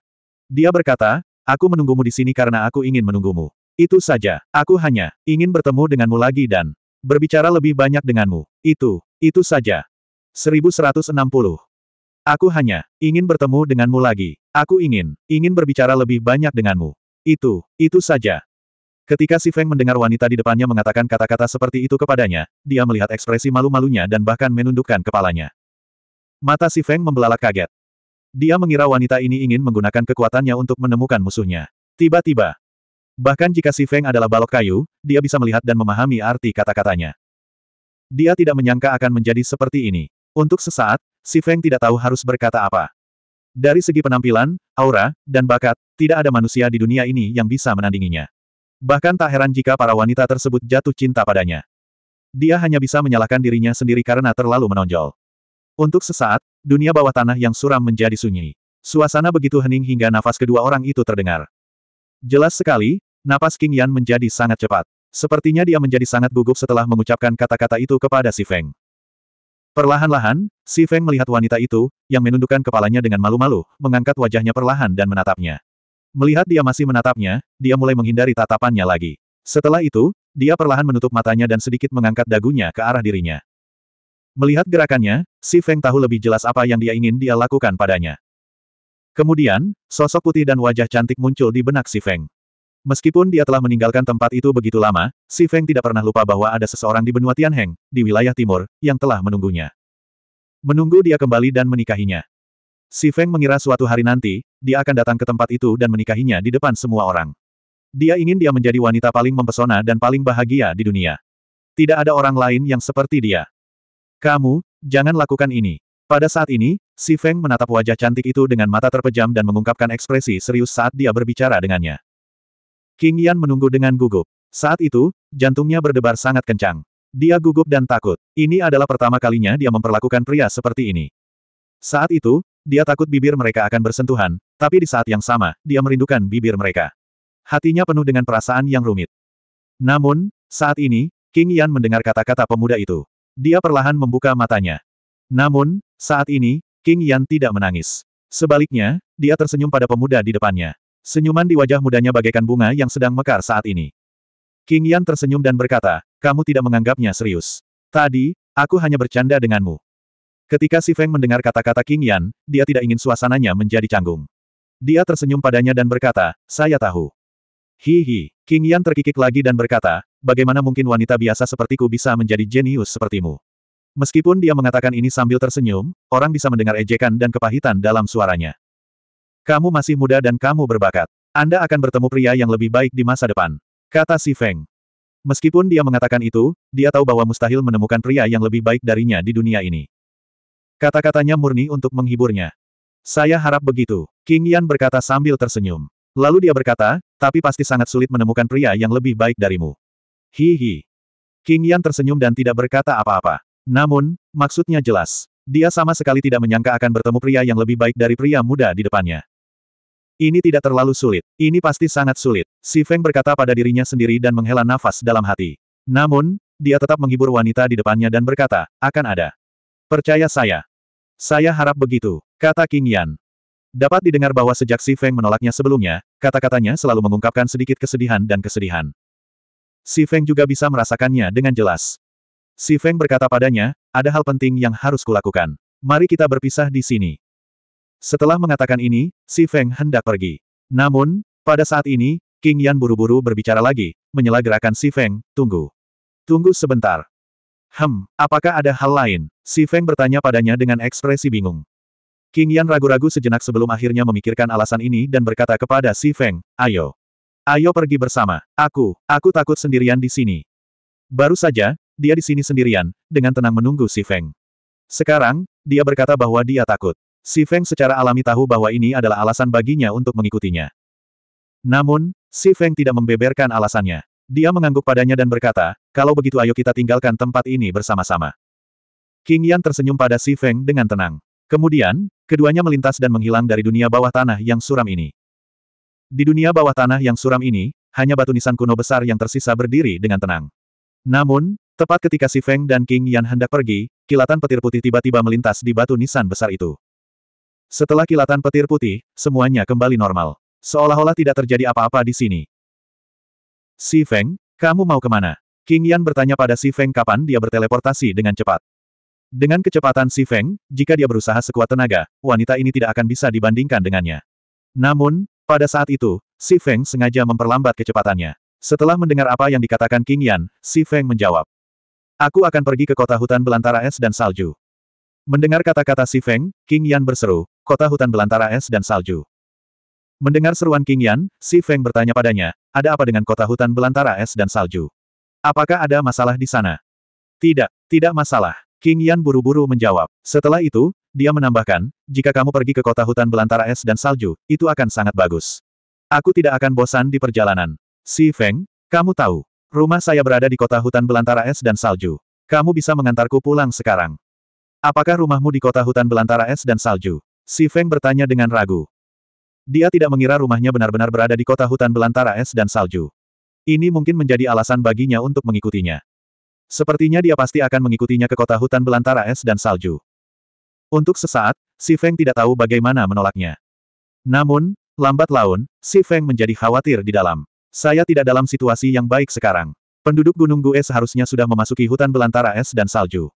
Dia berkata, aku menunggumu di sini karena aku ingin menunggumu. Itu saja, aku hanya ingin bertemu denganmu lagi dan berbicara lebih banyak denganmu. Itu, itu saja. 1160. Aku hanya ingin bertemu denganmu lagi. Aku ingin, ingin berbicara lebih banyak denganmu. Itu, itu saja. Ketika Si Feng mendengar wanita di depannya mengatakan kata-kata seperti itu kepadanya, dia melihat ekspresi malu-malunya dan bahkan menundukkan kepalanya. Mata Si Feng membelalak kaget. Dia mengira wanita ini ingin menggunakan kekuatannya untuk menemukan musuhnya. Tiba-tiba. Bahkan jika Si Feng adalah balok kayu, dia bisa melihat dan memahami arti kata-katanya. Dia tidak menyangka akan menjadi seperti ini. Untuk sesaat, Si Feng tidak tahu harus berkata apa. Dari segi penampilan, aura, dan bakat, tidak ada manusia di dunia ini yang bisa menandinginya. Bahkan tak heran jika para wanita tersebut jatuh cinta padanya. Dia hanya bisa menyalahkan dirinya sendiri karena terlalu menonjol. Untuk sesaat, dunia bawah tanah yang suram menjadi sunyi. Suasana begitu hening hingga nafas kedua orang itu terdengar. Jelas sekali, napas King Yan menjadi sangat cepat. Sepertinya dia menjadi sangat gugup setelah mengucapkan kata-kata itu kepada Si Feng. Perlahan-lahan, Si Feng melihat wanita itu, yang menundukkan kepalanya dengan malu-malu, mengangkat wajahnya perlahan dan menatapnya. Melihat dia masih menatapnya, dia mulai menghindari tatapannya lagi. Setelah itu, dia perlahan menutup matanya dan sedikit mengangkat dagunya ke arah dirinya. Melihat gerakannya, si Feng tahu lebih jelas apa yang dia ingin dia lakukan padanya. Kemudian, sosok putih dan wajah cantik muncul di benak si Feng. Meskipun dia telah meninggalkan tempat itu begitu lama, Si Feng tidak pernah lupa bahwa ada seseorang di benua Tianheng, di wilayah timur, yang telah menunggunya. Menunggu dia kembali dan menikahinya. Si Feng mengira suatu hari nanti, dia akan datang ke tempat itu dan menikahinya di depan semua orang. Dia ingin dia menjadi wanita paling mempesona dan paling bahagia di dunia. Tidak ada orang lain yang seperti dia. Kamu, jangan lakukan ini. Pada saat ini, si Feng menatap wajah cantik itu dengan mata terpejam dan mengungkapkan ekspresi serius saat dia berbicara dengannya. King Yan menunggu dengan gugup. Saat itu, jantungnya berdebar sangat kencang. Dia gugup dan takut. Ini adalah pertama kalinya dia memperlakukan pria seperti ini. Saat itu, dia takut bibir mereka akan bersentuhan, tapi di saat yang sama, dia merindukan bibir mereka. Hatinya penuh dengan perasaan yang rumit. Namun, saat ini, King Yan mendengar kata-kata pemuda itu. Dia perlahan membuka matanya. Namun, saat ini, King Yan tidak menangis. Sebaliknya, dia tersenyum pada pemuda di depannya. Senyuman di wajah mudanya bagaikan bunga yang sedang mekar saat ini. King Yan tersenyum dan berkata, kamu tidak menganggapnya serius. Tadi, aku hanya bercanda denganmu. Ketika Si Feng mendengar kata-kata King Yan, dia tidak ingin suasananya menjadi canggung. Dia tersenyum padanya dan berkata, saya tahu. Hihi, King Yan terkikik lagi dan berkata, bagaimana mungkin wanita biasa sepertiku bisa menjadi jenius sepertimu? Meskipun dia mengatakan ini sambil tersenyum, orang bisa mendengar ejekan dan kepahitan dalam suaranya. Kamu masih muda dan kamu berbakat. Anda akan bertemu pria yang lebih baik di masa depan. Kata Si Feng. Meskipun dia mengatakan itu, dia tahu bahwa mustahil menemukan pria yang lebih baik darinya di dunia ini. Kata-katanya murni untuk menghiburnya. Saya harap begitu, King Yan berkata sambil tersenyum. Lalu dia berkata, tapi pasti sangat sulit menemukan pria yang lebih baik darimu. Hihi. King Yan tersenyum dan tidak berkata apa-apa. Namun, maksudnya jelas. Dia sama sekali tidak menyangka akan bertemu pria yang lebih baik dari pria muda di depannya. Ini tidak terlalu sulit. Ini pasti sangat sulit. Si Feng berkata pada dirinya sendiri dan menghela nafas dalam hati. Namun, dia tetap menghibur wanita di depannya dan berkata, akan ada. Percaya saya. Saya harap begitu, kata King Yan. Dapat didengar bahwa sejak Si Feng menolaknya sebelumnya, kata-katanya selalu mengungkapkan sedikit kesedihan dan kesedihan. Si Feng juga bisa merasakannya dengan jelas. Si Feng berkata padanya, ada hal penting yang harus kulakukan. Mari kita berpisah di sini. Setelah mengatakan ini, Si Feng hendak pergi. Namun, pada saat ini, King Yan buru-buru berbicara lagi, menyela gerakan Si Feng, tunggu. Tunggu sebentar. Hem, apakah ada hal lain? Si Feng bertanya padanya dengan ekspresi bingung. King Yan ragu-ragu sejenak sebelum akhirnya memikirkan alasan ini dan berkata kepada Si Feng, ayo. Ayo pergi bersama. Aku, aku takut sendirian di sini. Baru saja, dia di sini sendirian, dengan tenang menunggu Si Feng. Sekarang, dia berkata bahwa dia takut. Si Feng secara alami tahu bahwa ini adalah alasan baginya untuk mengikutinya. Namun, Si Feng tidak membeberkan alasannya. Dia mengangguk padanya dan berkata, kalau begitu ayo kita tinggalkan tempat ini bersama-sama. King Yan tersenyum pada Si Feng dengan tenang. Kemudian, keduanya melintas dan menghilang dari dunia bawah tanah yang suram ini. Di dunia bawah tanah yang suram ini, hanya batu nisan kuno besar yang tersisa berdiri dengan tenang. Namun, tepat ketika Si Feng dan King Yan hendak pergi, kilatan petir putih tiba-tiba melintas di batu nisan besar itu. Setelah kilatan petir putih, semuanya kembali normal. Seolah-olah tidak terjadi apa-apa di sini. Si Feng, kamu mau kemana? King Yan bertanya pada Si Feng kapan dia berteleportasi dengan cepat. Dengan kecepatan Si Feng, jika dia berusaha sekuat tenaga, wanita ini tidak akan bisa dibandingkan dengannya. Namun, pada saat itu, Si Feng sengaja memperlambat kecepatannya. Setelah mendengar apa yang dikatakan King Yan, Si Feng menjawab. Aku akan pergi ke kota hutan belantara es dan salju. Mendengar kata-kata Si Feng, King Yan berseru, kota hutan belantara es dan salju. Mendengar seruan King Yan, Si Feng bertanya padanya, ada apa dengan kota hutan belantara es dan salju? Apakah ada masalah di sana? Tidak, tidak masalah. King Yan buru-buru menjawab. Setelah itu, dia menambahkan, jika kamu pergi ke kota hutan belantara es dan salju, itu akan sangat bagus. Aku tidak akan bosan di perjalanan. Si Feng, kamu tahu, rumah saya berada di kota hutan belantara es dan salju. Kamu bisa mengantarku pulang sekarang. Apakah rumahmu di kota hutan belantara es dan salju? Si Feng bertanya dengan ragu. Dia tidak mengira rumahnya benar-benar berada di kota hutan belantara es dan salju. Ini mungkin menjadi alasan baginya untuk mengikutinya. Sepertinya dia pasti akan mengikutinya ke kota hutan belantara es dan salju. Untuk sesaat, Si Feng tidak tahu bagaimana menolaknya. Namun, lambat laun, Si Feng menjadi khawatir di dalam. Saya tidak dalam situasi yang baik sekarang. Penduduk Gunung Gue seharusnya sudah memasuki hutan belantara es dan salju.